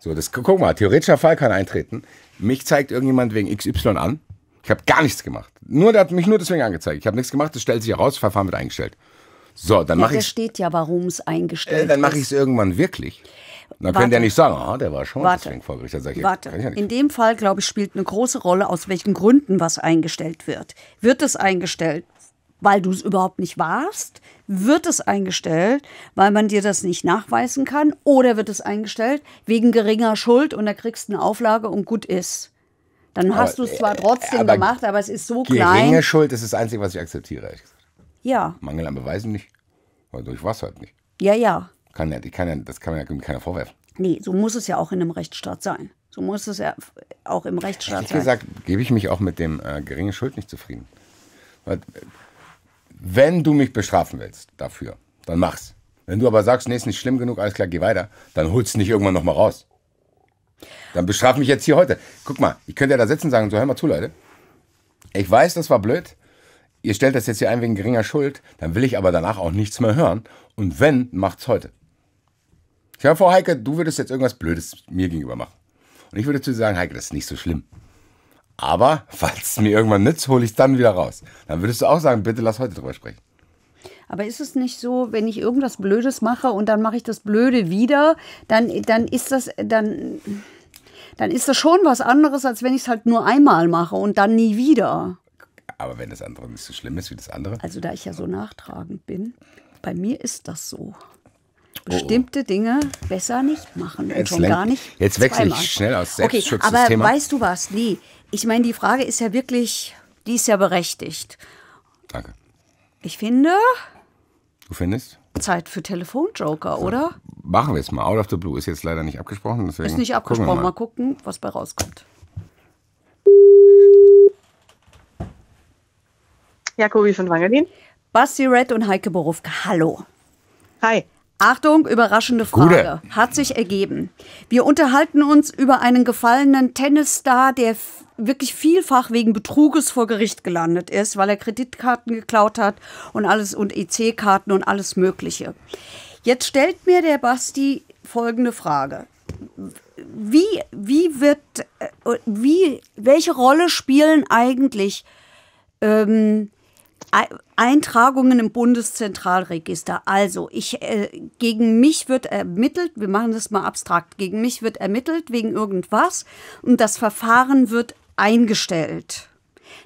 So, das, guck mal, theoretischer Fall kann eintreten. Mich zeigt irgendjemand wegen XY an. Ich habe gar nichts gemacht. Nur, der hat mich nur deswegen angezeigt. Ich habe nichts gemacht, das stellt sich heraus, das Verfahren wird eingestellt. So, dann ja, mache ich. Da steht ja, warum es eingestellt äh, Dann mache ich es irgendwann wirklich. Dann warte, könnt ihr nicht sagen, ah, der war schon warte, deswegen vorgerichtet. Gericht. Ich, warte, ja in dem Fall, glaube ich, spielt eine große Rolle, aus welchen Gründen was eingestellt wird. Wird es eingestellt, weil du es überhaupt nicht warst? Wird es eingestellt, weil man dir das nicht nachweisen kann? Oder wird es eingestellt wegen geringer Schuld und da kriegst du eine Auflage und gut ist? Dann hast du es zwar äh, trotzdem aber, gemacht, aber es ist so geringe klein. Geringe Schuld ist das Einzige, was ich akzeptiere. Ja. Mangel an Beweisen nicht. Weil durch was halt nicht. Ja, ja. Kann ja, die kann ja, das kann ja keiner vorwerfen. Nee, so muss es ja auch in einem Rechtsstaat sein. So muss es ja auch im Rechtsstaat Ehrlich sein. gesagt, gebe ich mich auch mit dem äh, geringen Schuld nicht zufrieden. Weil, wenn du mich bestrafen willst dafür, dann mach's. Wenn du aber sagst, nee, ist nicht schlimm genug, alles klar, geh weiter, dann holst du nicht irgendwann nochmal raus. Dann bestraf mich jetzt hier heute. Guck mal, ich könnte ja da sitzen und sagen, so hör mal zu, Leute. Ich weiß, das war blöd ihr stellt das jetzt hier ein wegen geringer Schuld, dann will ich aber danach auch nichts mehr hören. Und wenn, macht's heute. Ich höre vor, Heike, du würdest jetzt irgendwas Blödes mir gegenüber machen. Und ich würde zu dir sagen, Heike, das ist nicht so schlimm. Aber falls es mir irgendwann nützt, hole ich es dann wieder raus. Dann würdest du auch sagen, bitte lass heute drüber sprechen. Aber ist es nicht so, wenn ich irgendwas Blödes mache und dann mache ich das Blöde wieder, dann, dann ist das, dann, dann ist das schon was anderes, als wenn ich es halt nur einmal mache und dann nie wieder aber wenn das andere nicht so schlimm ist wie das andere. Also da ich ja so nachtragend bin, bei mir ist das so. Bestimmte oh, oh. Dinge besser nicht machen jetzt und schon gar nicht. Jetzt wechsle ich schnell aus Selbstschutz. Okay, aber Thema. weißt du was? Nee, ich meine, die Frage ist ja wirklich, die ist ja berechtigt. Danke. Ich finde. Du findest? Zeit für Telefonjoker, so, oder? Machen wir es mal. Out of the Blue ist jetzt leider nicht abgesprochen. Deswegen ist nicht abgesprochen. Gucken mal. mal gucken, was bei rauskommt. Jakobi von Wangelin. Basti Red und Heike Borufka. Hallo. Hi. Achtung, überraschende Frage. Gute. Hat sich ergeben. Wir unterhalten uns über einen gefallenen Tennisstar, der wirklich vielfach wegen Betruges vor Gericht gelandet ist, weil er Kreditkarten geklaut hat und alles und EC-Karten und alles Mögliche. Jetzt stellt mir der Basti folgende Frage. Wie, wie wird, äh, wie, welche Rolle spielen eigentlich ähm, Eintragungen im Bundeszentralregister. Also, ich, äh, gegen mich wird ermittelt, wir machen das mal abstrakt, gegen mich wird ermittelt wegen irgendwas und das Verfahren wird eingestellt.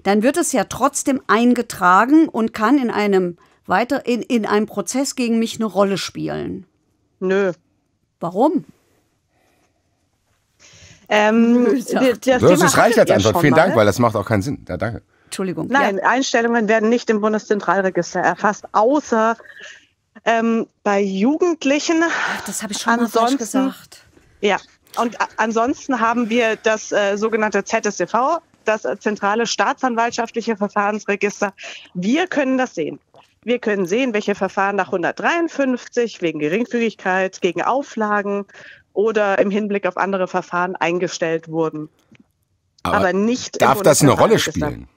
Dann wird es ja trotzdem eingetragen und kann in einem weiter in, in einem Prozess gegen mich eine Rolle spielen. Nö. Warum? Ähm, das, das, ist, reicht als Antwort. Vielen Dank, weil das macht auch keinen Sinn. Ja, danke. Entschuldigung. Nein, ja. Einstellungen werden nicht im Bundeszentralregister erfasst, außer ähm, bei Jugendlichen. Ach, das habe ich schon ansonsten, mal gesagt. Ja, und ansonsten haben wir das äh, sogenannte ZSTV, das äh, zentrale staatsanwaltschaftliche Verfahrensregister. Wir können das sehen. Wir können sehen, welche Verfahren nach 153 wegen Geringfügigkeit, gegen Auflagen oder im Hinblick auf andere Verfahren eingestellt wurden. Aber, Aber nicht. Darf das eine Rolle spielen?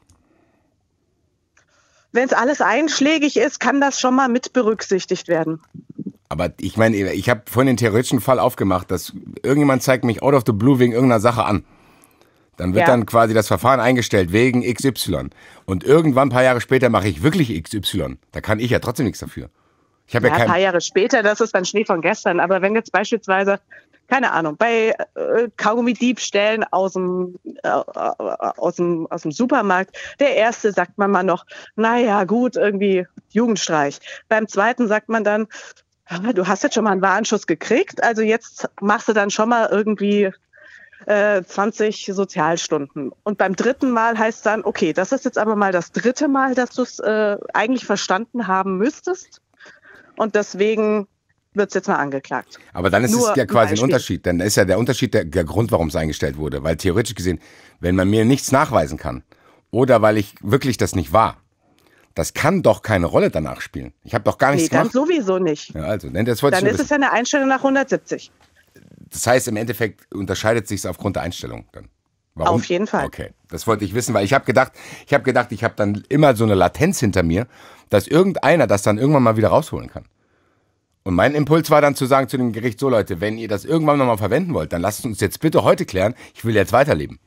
wenn es alles einschlägig ist, kann das schon mal mit berücksichtigt werden. Aber ich meine, ich habe vorhin den theoretischen Fall aufgemacht, dass irgendjemand zeigt mich out of the blue wegen irgendeiner Sache an. Dann wird ja. dann quasi das Verfahren eingestellt wegen XY. Und irgendwann, ein paar Jahre später, mache ich wirklich XY. Da kann ich ja trotzdem nichts dafür. Ich habe ja, ja kein... ein paar Jahre später, das ist dann Schnee von gestern. Aber wenn jetzt beispielsweise keine Ahnung, bei äh, Kaugummi-Diebstählen aus dem, äh, äh aus, dem, aus dem Supermarkt, der erste sagt man mal noch, naja, gut, irgendwie Jugendstreich. Beim zweiten sagt man dann, du hast jetzt schon mal einen Warnschuss gekriegt, also jetzt machst du dann schon mal irgendwie äh, 20 Sozialstunden. Und beim dritten Mal heißt dann, okay, das ist jetzt aber mal das dritte Mal, dass du es äh, eigentlich verstanden haben müsstest. Und deswegen wird es jetzt mal angeklagt. Aber dann ist Nur es ja quasi ein, ein, Unterschied. Dann ist ja der Unterschied der, der Grund, warum es eingestellt wurde. Weil theoretisch gesehen, wenn man mir nichts nachweisen kann oder weil ich wirklich das nicht war, das kann doch keine Rolle danach spielen. Ich habe doch gar nichts nee, dann gemacht. dann sowieso nicht. Ja, also, denn das dann ist es ja eine Einstellung nach 170. Das heißt, im Endeffekt unterscheidet sich es aufgrund der Einstellung dann. Warum? Auf jeden Fall. Okay, das wollte ich wissen, weil ich habe gedacht, ich habe gedacht, ich habe dann immer so eine Latenz hinter mir, dass irgendeiner das dann irgendwann mal wieder rausholen kann. Und mein Impuls war dann zu sagen zu dem Gericht, so Leute, wenn ihr das irgendwann nochmal verwenden wollt, dann lasst uns jetzt bitte heute klären, ich will jetzt weiterleben.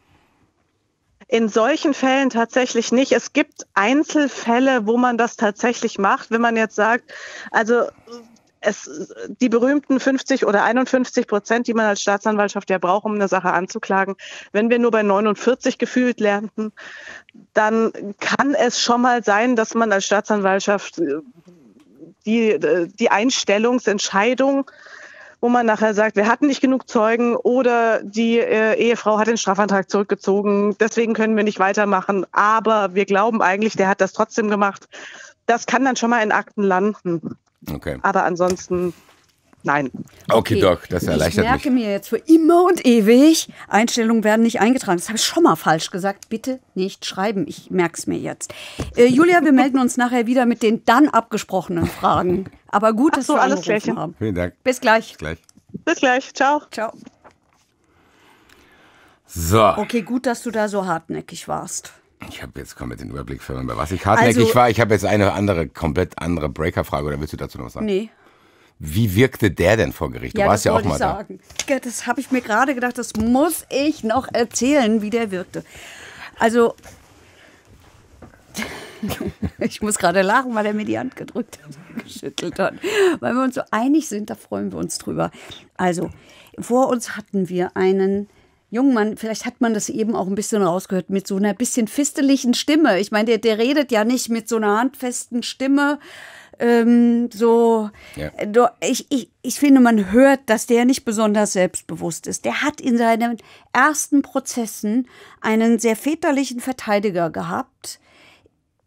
In solchen Fällen tatsächlich nicht. Es gibt Einzelfälle, wo man das tatsächlich macht, wenn man jetzt sagt, also es, die berühmten 50 oder 51 Prozent, die man als Staatsanwaltschaft ja braucht, um eine Sache anzuklagen, wenn wir nur bei 49 gefühlt lernten, dann kann es schon mal sein, dass man als Staatsanwaltschaft äh, die, äh, die Einstellungsentscheidung, wo man nachher sagt, wir hatten nicht genug Zeugen oder die äh, Ehefrau hat den Strafantrag zurückgezogen, deswegen können wir nicht weitermachen, aber wir glauben eigentlich, der hat das trotzdem gemacht. Das kann dann schon mal in Akten landen. Okay. Aber ansonsten Nein. Okay, okay. doch, das erleichtert mich. Ich merke mich. mir jetzt für immer und ewig, Einstellungen werden nicht eingetragen. Das habe ich schon mal falsch gesagt. Bitte nicht schreiben. Ich merke es mir jetzt. Äh, Julia, wir melden uns nachher wieder mit den dann abgesprochenen Fragen. Aber gut, dass so, wir alles klärchen. haben. Vielen Dank. Bis gleich. Bis gleich. Bis gleich. Ciao. Ciao. So. Okay, gut, dass du da so hartnäckig warst. Ich habe jetzt komplett den Überblick verloren, bei was ich hartnäckig also, war. Ich habe jetzt eine andere, komplett andere Breaker-Frage. Oder willst du dazu noch was sagen? Nee. Wie wirkte der denn vor Gericht? Du ja, warst ja auch mal sagen. da. Das habe ich mir gerade gedacht, das muss ich noch erzählen, wie der wirkte. Also, ich muss gerade lachen, weil er mir die Hand gedrückt hat, geschüttelt hat. Weil wir uns so einig sind, da freuen wir uns drüber. Also, vor uns hatten wir einen Jungmann, vielleicht hat man das eben auch ein bisschen rausgehört, mit so einer bisschen fisteligen Stimme. Ich meine, der, der redet ja nicht mit so einer handfesten Stimme, ähm, so. Ja. Ich, ich, ich finde, man hört, dass der nicht besonders selbstbewusst ist. Der hat in seinen ersten Prozessen einen sehr väterlichen Verteidiger gehabt,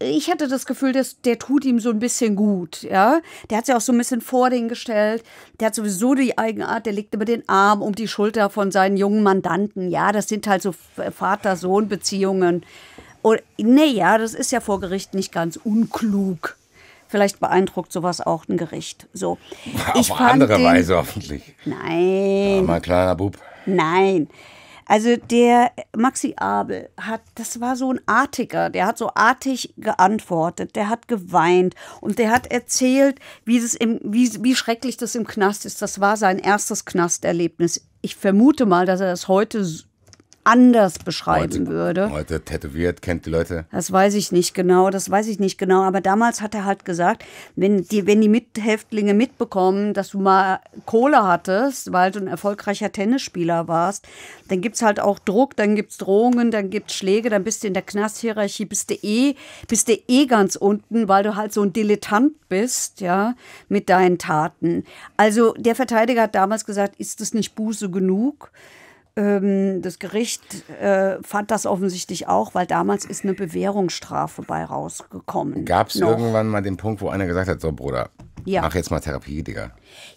ich hatte das Gefühl, dass der tut ihm so ein bisschen gut, ja. Der hat sich auch so ein bisschen vor den gestellt. Der hat sowieso die Eigenart, der legt immer den Arm um die Schulter von seinen jungen Mandanten. Ja, das sind halt so Vater-Sohn-Beziehungen. Und, nee, ja, das ist ja vor Gericht nicht ganz unklug. Vielleicht beeindruckt sowas auch ein Gericht. So. Auf ich andere den, Weise hoffentlich. Nein. Mal kleiner Bub. Nein. Also der Maxi Abel hat, das war so ein Artiger, der hat so artig geantwortet, der hat geweint und der hat erzählt, wie, es im, wie, wie schrecklich das im Knast ist. Das war sein erstes Knasterlebnis. Ich vermute mal, dass er das heute anders beschreiben heute, würde. Heute tätowiert, kennt die Leute. Das weiß ich nicht genau, das weiß ich nicht genau. Aber damals hat er halt gesagt, wenn die, wenn die Mithäftlinge mitbekommen, dass du mal Kohle hattest, weil du ein erfolgreicher Tennisspieler warst, dann gibt es halt auch Druck, dann gibt es Drohungen, dann gibt es Schläge, dann bist du in der Knasthierarchie, bist du eh, bist du eh ganz unten, weil du halt so ein Dilettant bist, ja, mit deinen Taten. Also der Verteidiger hat damals gesagt, ist das nicht Buße genug? Ähm, das Gericht äh, fand das offensichtlich auch, weil damals ist eine Bewährungsstrafe bei rausgekommen. Gab es irgendwann mal den Punkt, wo einer gesagt hat, so Bruder, ja. mach jetzt mal Therapie, Digga.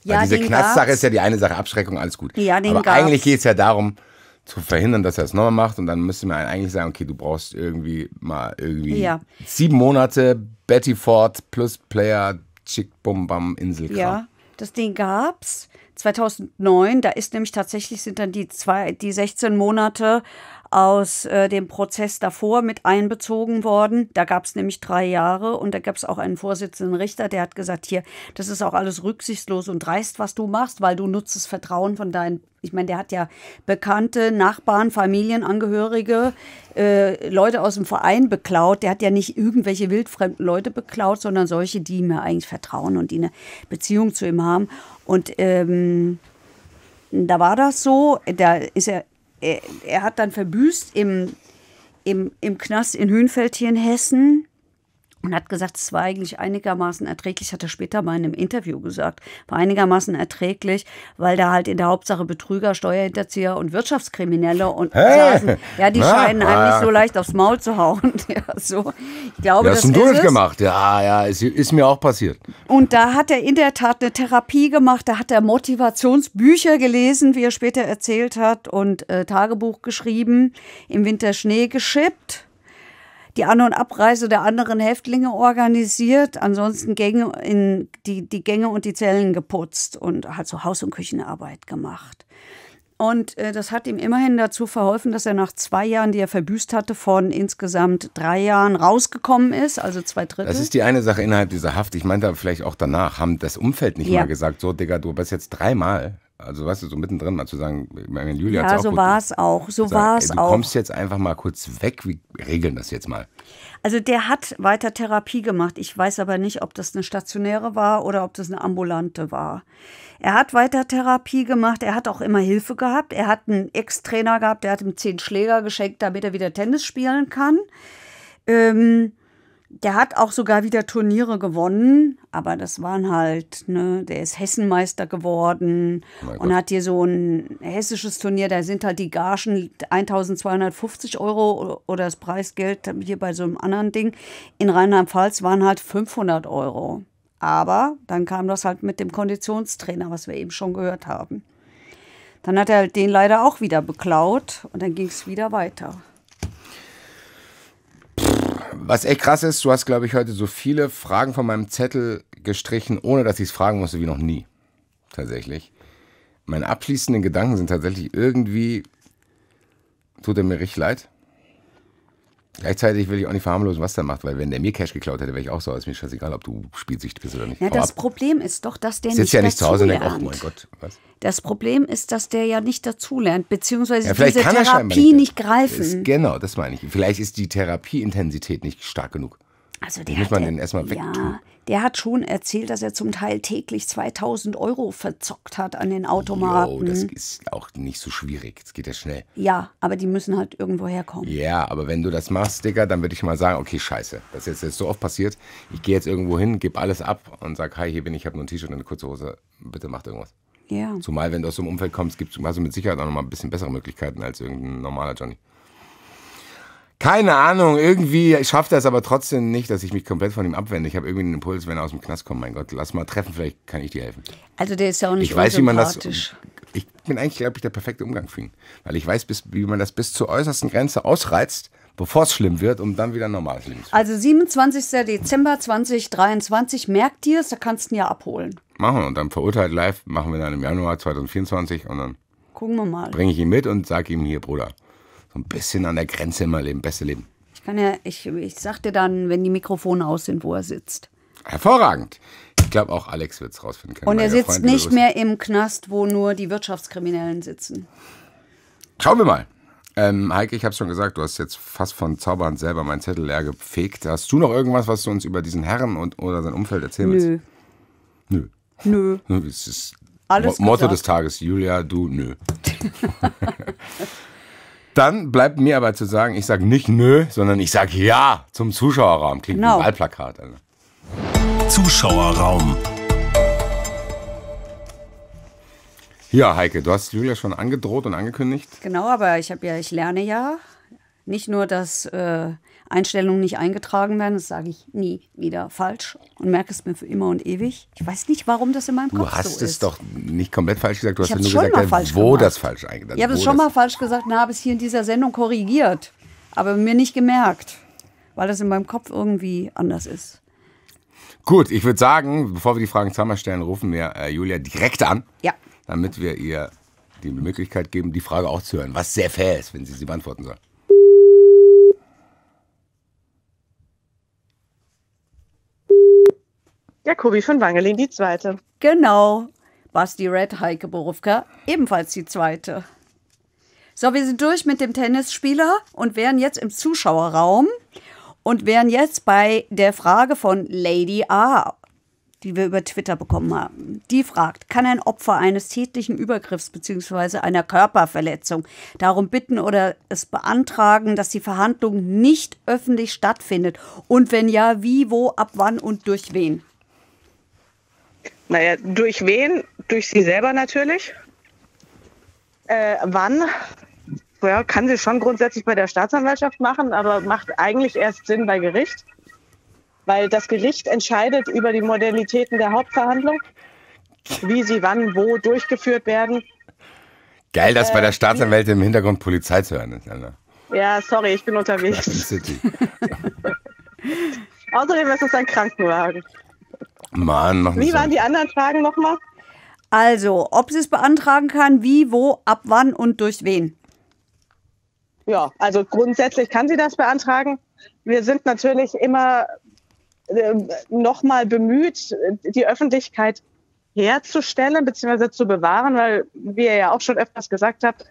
Ja, weil diese Knastsache ist ja die eine Sache, Abschreckung, alles gut. Ja, Aber gab's. eigentlich geht es ja darum, zu verhindern, dass er es nochmal macht und dann müsste man eigentlich sagen, okay, du brauchst irgendwie mal irgendwie ja. sieben Monate Betty Ford plus Player Chick Bum Bum Inselkram. Ja, das Ding gab's. 2009, da ist nämlich tatsächlich sind dann die zwei, die 16 Monate aus äh, dem Prozess davor mit einbezogen worden. Da gab es nämlich drei Jahre und da gab es auch einen Vorsitzenden Richter, der hat gesagt, hier, das ist auch alles rücksichtslos und dreist, was du machst, weil du nutzt das Vertrauen von deinen ich meine, der hat ja Bekannte, Nachbarn, Familienangehörige, äh, Leute aus dem Verein beklaut. Der hat ja nicht irgendwelche wildfremden Leute beklaut, sondern solche, die ihm eigentlich vertrauen und die eine Beziehung zu ihm haben. Und ähm, da war das so, da ist er er, er hat dann verbüßt im, im, im Knast in Hünfeld hier in Hessen und hat gesagt, es war eigentlich einigermaßen erträglich, hat er später mal in einem Interview gesagt, war einigermaßen erträglich, weil da halt in der Hauptsache Betrüger, Steuerhinterzieher und Wirtschaftskriminelle und hey, saßen. Ja, die na, scheinen einem nicht so ah. leicht aufs Maul zu hauen. ja, so. Ich glaube, ja, das ist Durch gemacht. Ja, ja, ist, ist mir auch passiert. Und da hat er in der Tat eine Therapie gemacht, da hat er Motivationsbücher gelesen, wie er später erzählt hat, und äh, Tagebuch geschrieben, im Winter Schnee geschippt die An- und Abreise der anderen Häftlinge organisiert, ansonsten Gänge in die, die Gänge und die Zellen geputzt und hat so Haus- und Küchenarbeit gemacht. Und äh, das hat ihm immerhin dazu verholfen, dass er nach zwei Jahren, die er verbüßt hatte, von insgesamt drei Jahren rausgekommen ist, also zwei Drittel. Das ist die eine Sache innerhalb dieser Haft. Ich meinte vielleicht auch danach, haben das Umfeld nicht ja. mal gesagt, so Digga, du bist jetzt dreimal also weißt du, so mittendrin mal zu sagen, meine, Julia Ja, so war es auch, so war es auch. Du kommst jetzt einfach mal kurz weg, Wie regeln das jetzt mal. Also der hat weiter Therapie gemacht. Ich weiß aber nicht, ob das eine stationäre war oder ob das eine ambulante war. Er hat weiter Therapie gemacht, er hat auch immer Hilfe gehabt. Er hat einen Ex-Trainer gehabt, der hat ihm zehn Schläger geschenkt, damit er wieder Tennis spielen kann. Ähm, der hat auch sogar wieder Turniere gewonnen, aber das waren halt, ne, der ist Hessenmeister geworden oh mein und Gott. hat hier so ein hessisches Turnier, da sind halt die Gagen 1250 Euro oder das Preisgeld hier bei so einem anderen Ding. In Rheinland-Pfalz waren halt 500 Euro. Aber dann kam das halt mit dem Konditionstrainer, was wir eben schon gehört haben. Dann hat er den leider auch wieder beklaut und dann ging es wieder weiter. Was echt krass ist, du hast, glaube ich, heute so viele Fragen von meinem Zettel gestrichen, ohne dass ich es fragen musste, wie noch nie. Tatsächlich. Meine abschließenden Gedanken sind tatsächlich irgendwie. Tut er mir richtig leid. Gleichzeitig will ich auch nicht verharmlosen, was der macht, weil wenn der mir Cash geklaut hätte, wäre ich auch so. Ist mir scheißegal, ob du spielsichtig bist oder nicht. Ja, das Problem ist doch, dass der nicht ja nicht zu Hause lernt. Denkt, oh mein Gott, was? Das Problem ist, dass der ja nicht dazulernt, beziehungsweise ja, diese Therapie nicht, nicht greifen. Ist, genau, das meine ich. Vielleicht ist die Therapieintensität nicht stark genug. Also der muss man den erstmal wegtun. Ja, der hat schon erzählt, dass er zum Teil täglich 2000 Euro verzockt hat an den Automaten. Jo, das ist auch nicht so schwierig, das geht ja schnell. Ja, aber die müssen halt irgendwo herkommen. Ja, aber wenn du das machst, Digga, dann würde ich mal sagen, okay, scheiße, das ist jetzt so oft passiert, ich gehe jetzt irgendwo hin, gebe alles ab und sage: hi, hier bin ich, ich habe nur ein T-Shirt und eine kurze Hose, bitte macht irgendwas. Ja. Zumal, wenn du aus so einem Umfeld kommst, gibt es mit Sicherheit auch noch mal ein bisschen bessere Möglichkeiten als irgendein normaler Johnny. Keine Ahnung, irgendwie schafft er es aber trotzdem nicht, dass ich mich komplett von ihm abwende. Ich habe irgendwie einen Impuls, wenn er aus dem Knast kommt. Mein Gott, lass mal treffen, vielleicht kann ich dir helfen. Also der ist ja auch nicht ich weiß, wie man das. Ich bin eigentlich, glaube ich, der perfekte Umgang für ihn. Weil ich weiß, bis, wie man das bis zur äußersten Grenze ausreizt bevor es schlimm wird, um dann wieder normal zu leben. Also 27. Dezember 2023, merkt dir es, da kannst du ihn ja abholen. Machen wir und dann verurteilt live, machen wir dann im Januar 2024 und dann gucken wir mal. Bringe ich ihn mit und sage ihm hier, Bruder, so ein bisschen an der Grenze immer leben, beste Leben. Ich kann ja, ich, ich sag dir dann, wenn die Mikrofone aus sind, wo er sitzt. Hervorragend. Ich glaube, auch Alex wird es rausfinden können. Und er sitzt Freunde nicht mehr im Knast, wo nur die Wirtschaftskriminellen sitzen. Schauen wir mal. Ähm, Heike, ich habe schon gesagt, du hast jetzt fast von Zauberhand selber meinen Zettel leer gefegt. Hast du noch irgendwas, was du uns über diesen Herrn und, oder sein Umfeld erzählen nö. willst? Nö. Nö. Nö. Das ist Alles Motto gesagt. des Tages, Julia, du, nö. Dann bleibt mir aber zu sagen, ich sage nicht nö, sondern ich sage ja zum Zuschauerraum. Klingt genau. wie ein genau. Wahlplakat. Also. Zuschauerraum. Ja, Heike, du hast Julia schon angedroht und angekündigt. Genau, aber ich habe ja, ich lerne ja nicht nur dass. äh, Einstellungen nicht eingetragen werden. Das sage ich nie wieder falsch und merke es mir für immer und ewig. Ich weiß nicht, warum das in meinem Kopf so ist. Du hast es doch nicht komplett falsch gesagt. Du ich hast nur gesagt, wo gemacht. das falsch eingetragen ist. Ich habe es schon mal falsch gesagt und habe es hier in dieser Sendung korrigiert, aber mir nicht gemerkt, weil das in meinem Kopf irgendwie anders ist. Gut, ich würde sagen, bevor wir die Fragen zweimal stellen, rufen wir äh, Julia direkt an. Ja. Damit wir ihr die Möglichkeit geben, die Frage auch zu hören, was sehr fair ist, wenn sie sie beantworten soll. Jakobi von Wangelin, die zweite. Genau. Basti Red, Heike Borufka, ebenfalls die zweite. So, wir sind durch mit dem Tennisspieler und wären jetzt im Zuschauerraum und wären jetzt bei der Frage von Lady A, die wir über Twitter bekommen haben. Die fragt, kann ein Opfer eines tätlichen Übergriffs bzw. einer Körperverletzung darum bitten oder es beantragen, dass die Verhandlung nicht öffentlich stattfindet? Und wenn ja, wie, wo, ab wann und durch wen? Naja, durch wen? Durch sie selber natürlich. Äh, wann? Ja, kann sie schon grundsätzlich bei der Staatsanwaltschaft machen, aber macht eigentlich erst Sinn bei Gericht, weil das Gericht entscheidet über die Modalitäten der Hauptverhandlung, wie sie wann, wo durchgeführt werden. Geil, dass äh, bei der äh, Staatsanwältin im Hintergrund Polizei zu hören ist, Alter. Ja, sorry, ich bin unterwegs. Außerdem ist es ein Krankenwagen. Mann, machen Wie waren die anderen Fragen nochmal? Also, ob sie es beantragen kann, wie, wo, ab wann und durch wen. Ja, also grundsätzlich kann sie das beantragen. Wir sind natürlich immer äh, nochmal bemüht, die Öffentlichkeit herzustellen bzw. zu bewahren, weil, wie ihr ja auch schon öfters gesagt habt,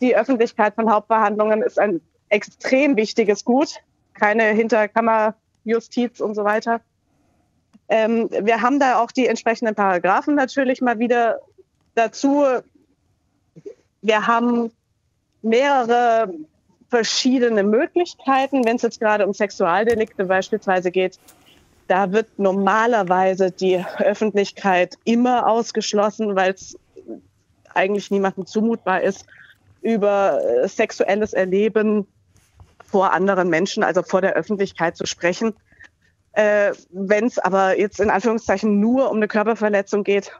die Öffentlichkeit von Hauptverhandlungen ist ein extrem wichtiges Gut. Keine Hinterkammerjustiz und so weiter. Ähm, wir haben da auch die entsprechenden Paragraphen natürlich mal wieder dazu. Wir haben mehrere verschiedene Möglichkeiten, wenn es jetzt gerade um Sexualdelikte beispielsweise geht. Da wird normalerweise die Öffentlichkeit immer ausgeschlossen, weil es eigentlich niemandem zumutbar ist, über äh, sexuelles Erleben vor anderen Menschen, also vor der Öffentlichkeit zu sprechen. Äh, Wenn es aber jetzt in Anführungszeichen nur um eine Körperverletzung geht,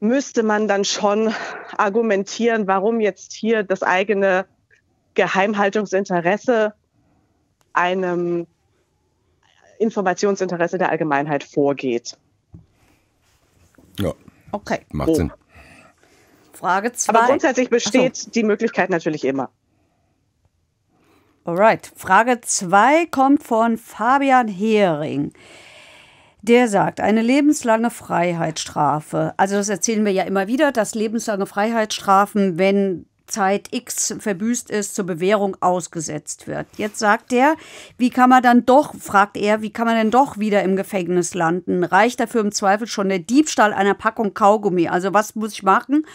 müsste man dann schon argumentieren, warum jetzt hier das eigene Geheimhaltungsinteresse einem Informationsinteresse der Allgemeinheit vorgeht. Ja. Okay. Macht oh. Sinn. Frage 2. Aber grundsätzlich besteht so. die Möglichkeit natürlich immer. Alright, Frage 2 kommt von Fabian Hering. Der sagt, eine lebenslange Freiheitsstrafe. Also das erzählen wir ja immer wieder, dass lebenslange Freiheitsstrafen, wenn Zeit X verbüßt ist, zur Bewährung ausgesetzt wird. Jetzt sagt er, wie kann man dann doch, fragt er, wie kann man denn doch wieder im Gefängnis landen? Reicht dafür im Zweifel schon der Diebstahl einer Packung Kaugummi? Also was muss ich machen,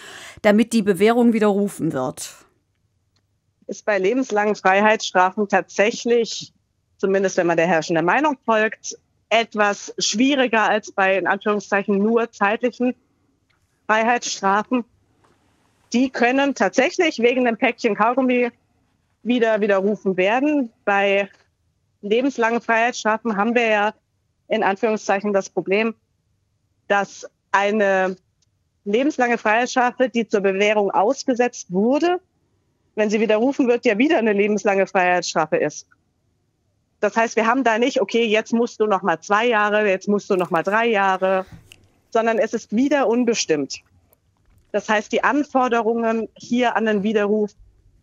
damit die Bewährung widerrufen wird? ist bei lebenslangen Freiheitsstrafen tatsächlich, zumindest wenn man der herrschenden Meinung folgt, etwas schwieriger als bei in Anführungszeichen nur zeitlichen Freiheitsstrafen. Die können tatsächlich wegen einem Päckchen Kaugummi wieder widerrufen werden. Bei lebenslangen Freiheitsstrafen haben wir ja in Anführungszeichen das Problem, dass eine lebenslange Freiheitsstrafe, die zur Bewährung ausgesetzt wurde, wenn sie widerrufen wird, ja wieder eine lebenslange Freiheitsstrafe ist. Das heißt, wir haben da nicht, okay, jetzt musst du noch mal zwei Jahre, jetzt musst du noch mal drei Jahre, sondern es ist wieder unbestimmt. Das heißt, die Anforderungen hier an den Widerruf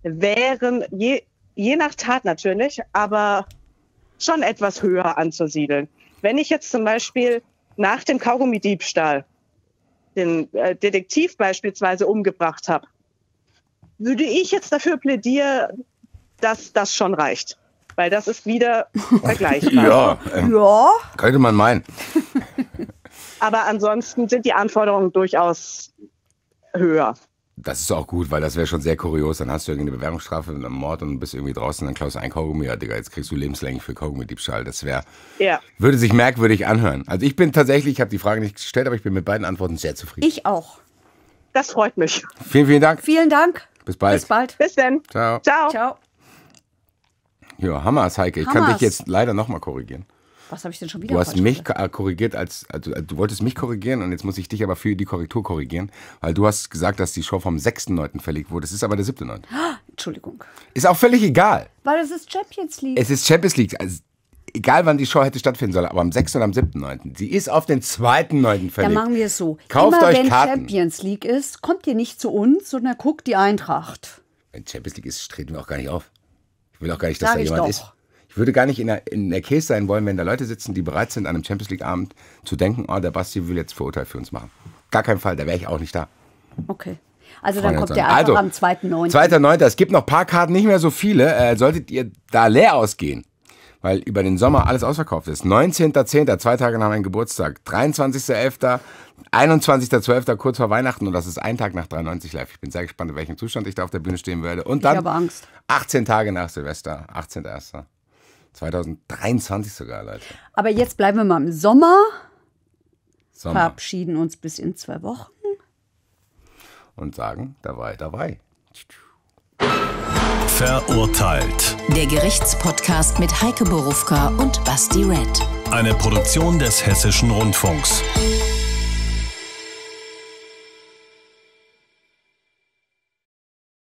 wären je, je nach Tat natürlich, aber schon etwas höher anzusiedeln. Wenn ich jetzt zum Beispiel nach dem Kaugummi-Diebstahl den äh, Detektiv beispielsweise umgebracht habe, würde ich jetzt dafür plädieren, dass das schon reicht. Weil das ist wieder vergleichbar. ja, äh, ja, könnte man meinen. Aber ansonsten sind die Anforderungen durchaus höher. Das ist auch gut, weil das wäre schon sehr kurios. Dann hast du irgendeine Bewährungsstrafe mit einem Mord und bist irgendwie draußen, dann klaust du ein Kaugummi. Ja, Digga, jetzt kriegst du lebenslänglich für Kaugummi-Diebstahl. Das wäre, ja. würde sich merkwürdig anhören. Also ich bin tatsächlich, ich habe die Frage nicht gestellt, aber ich bin mit beiden Antworten sehr zufrieden. Ich auch. Das freut mich. Vielen, vielen Dank. Vielen Dank. Bis bald. Bis bald. Bis dann. Ciao. Ciao. Ciao. Ja, Hammer, Heike. Ich Hammers. kann dich jetzt leider nochmal korrigieren. Was habe ich denn schon wieder Du hast mich gesagt? Äh, korrigiert, als, also, äh, du wolltest mich korrigieren und jetzt muss ich dich aber für die Korrektur korrigieren, weil du hast gesagt, dass die Show vom 6.9. verlegt wurde. Es ist aber der 7.9. Ah, Entschuldigung. Ist auch völlig egal. Weil es ist Champions League. Es ist Champions League. Also egal wann die Show hätte stattfinden sollen, aber am 6. oder am 7.9. Sie ist auf den 2.9. verlegt. Dann machen wir es so. Kauft Immer, euch wenn Karten. Champions League ist, kommt ihr nicht zu uns, sondern guckt die Eintracht. Wenn Champions League ist, treten wir auch gar nicht auf. Ich will auch gar nicht, dass Sag da jemand doch. ist. Ich würde gar nicht in der, in der Case sein wollen, wenn da Leute sitzen, die bereit sind, an einem Champions League-Abend zu denken, oh, der Basti will jetzt Verurteil für uns machen. Gar keinen Fall, da wäre ich auch nicht da. Okay. Also dann kommt der also, am 2.9. 2.9. Es gibt noch ein paar Karten, nicht mehr so viele. Äh, solltet ihr da leer ausgehen, weil über den Sommer alles ausverkauft ist. 19.10., zwei Tage nach meinem Geburtstag, 23.11., 21.12., kurz vor Weihnachten und das ist ein Tag nach 93 live. Ich bin sehr gespannt, in welchem Zustand ich da auf der Bühne stehen werde. Und dann ich habe Angst. 18 Tage nach Silvester, 18.01. 2023 sogar, Leute. Aber jetzt bleiben wir mal im Sommer. Sommer. Verabschieden uns bis in zwei Wochen. Und sagen, dabei, dabei. Verurteilt. Der Gerichtspodcast mit Heike Borufka und Basti Red. Eine Produktion des Hessischen Rundfunks.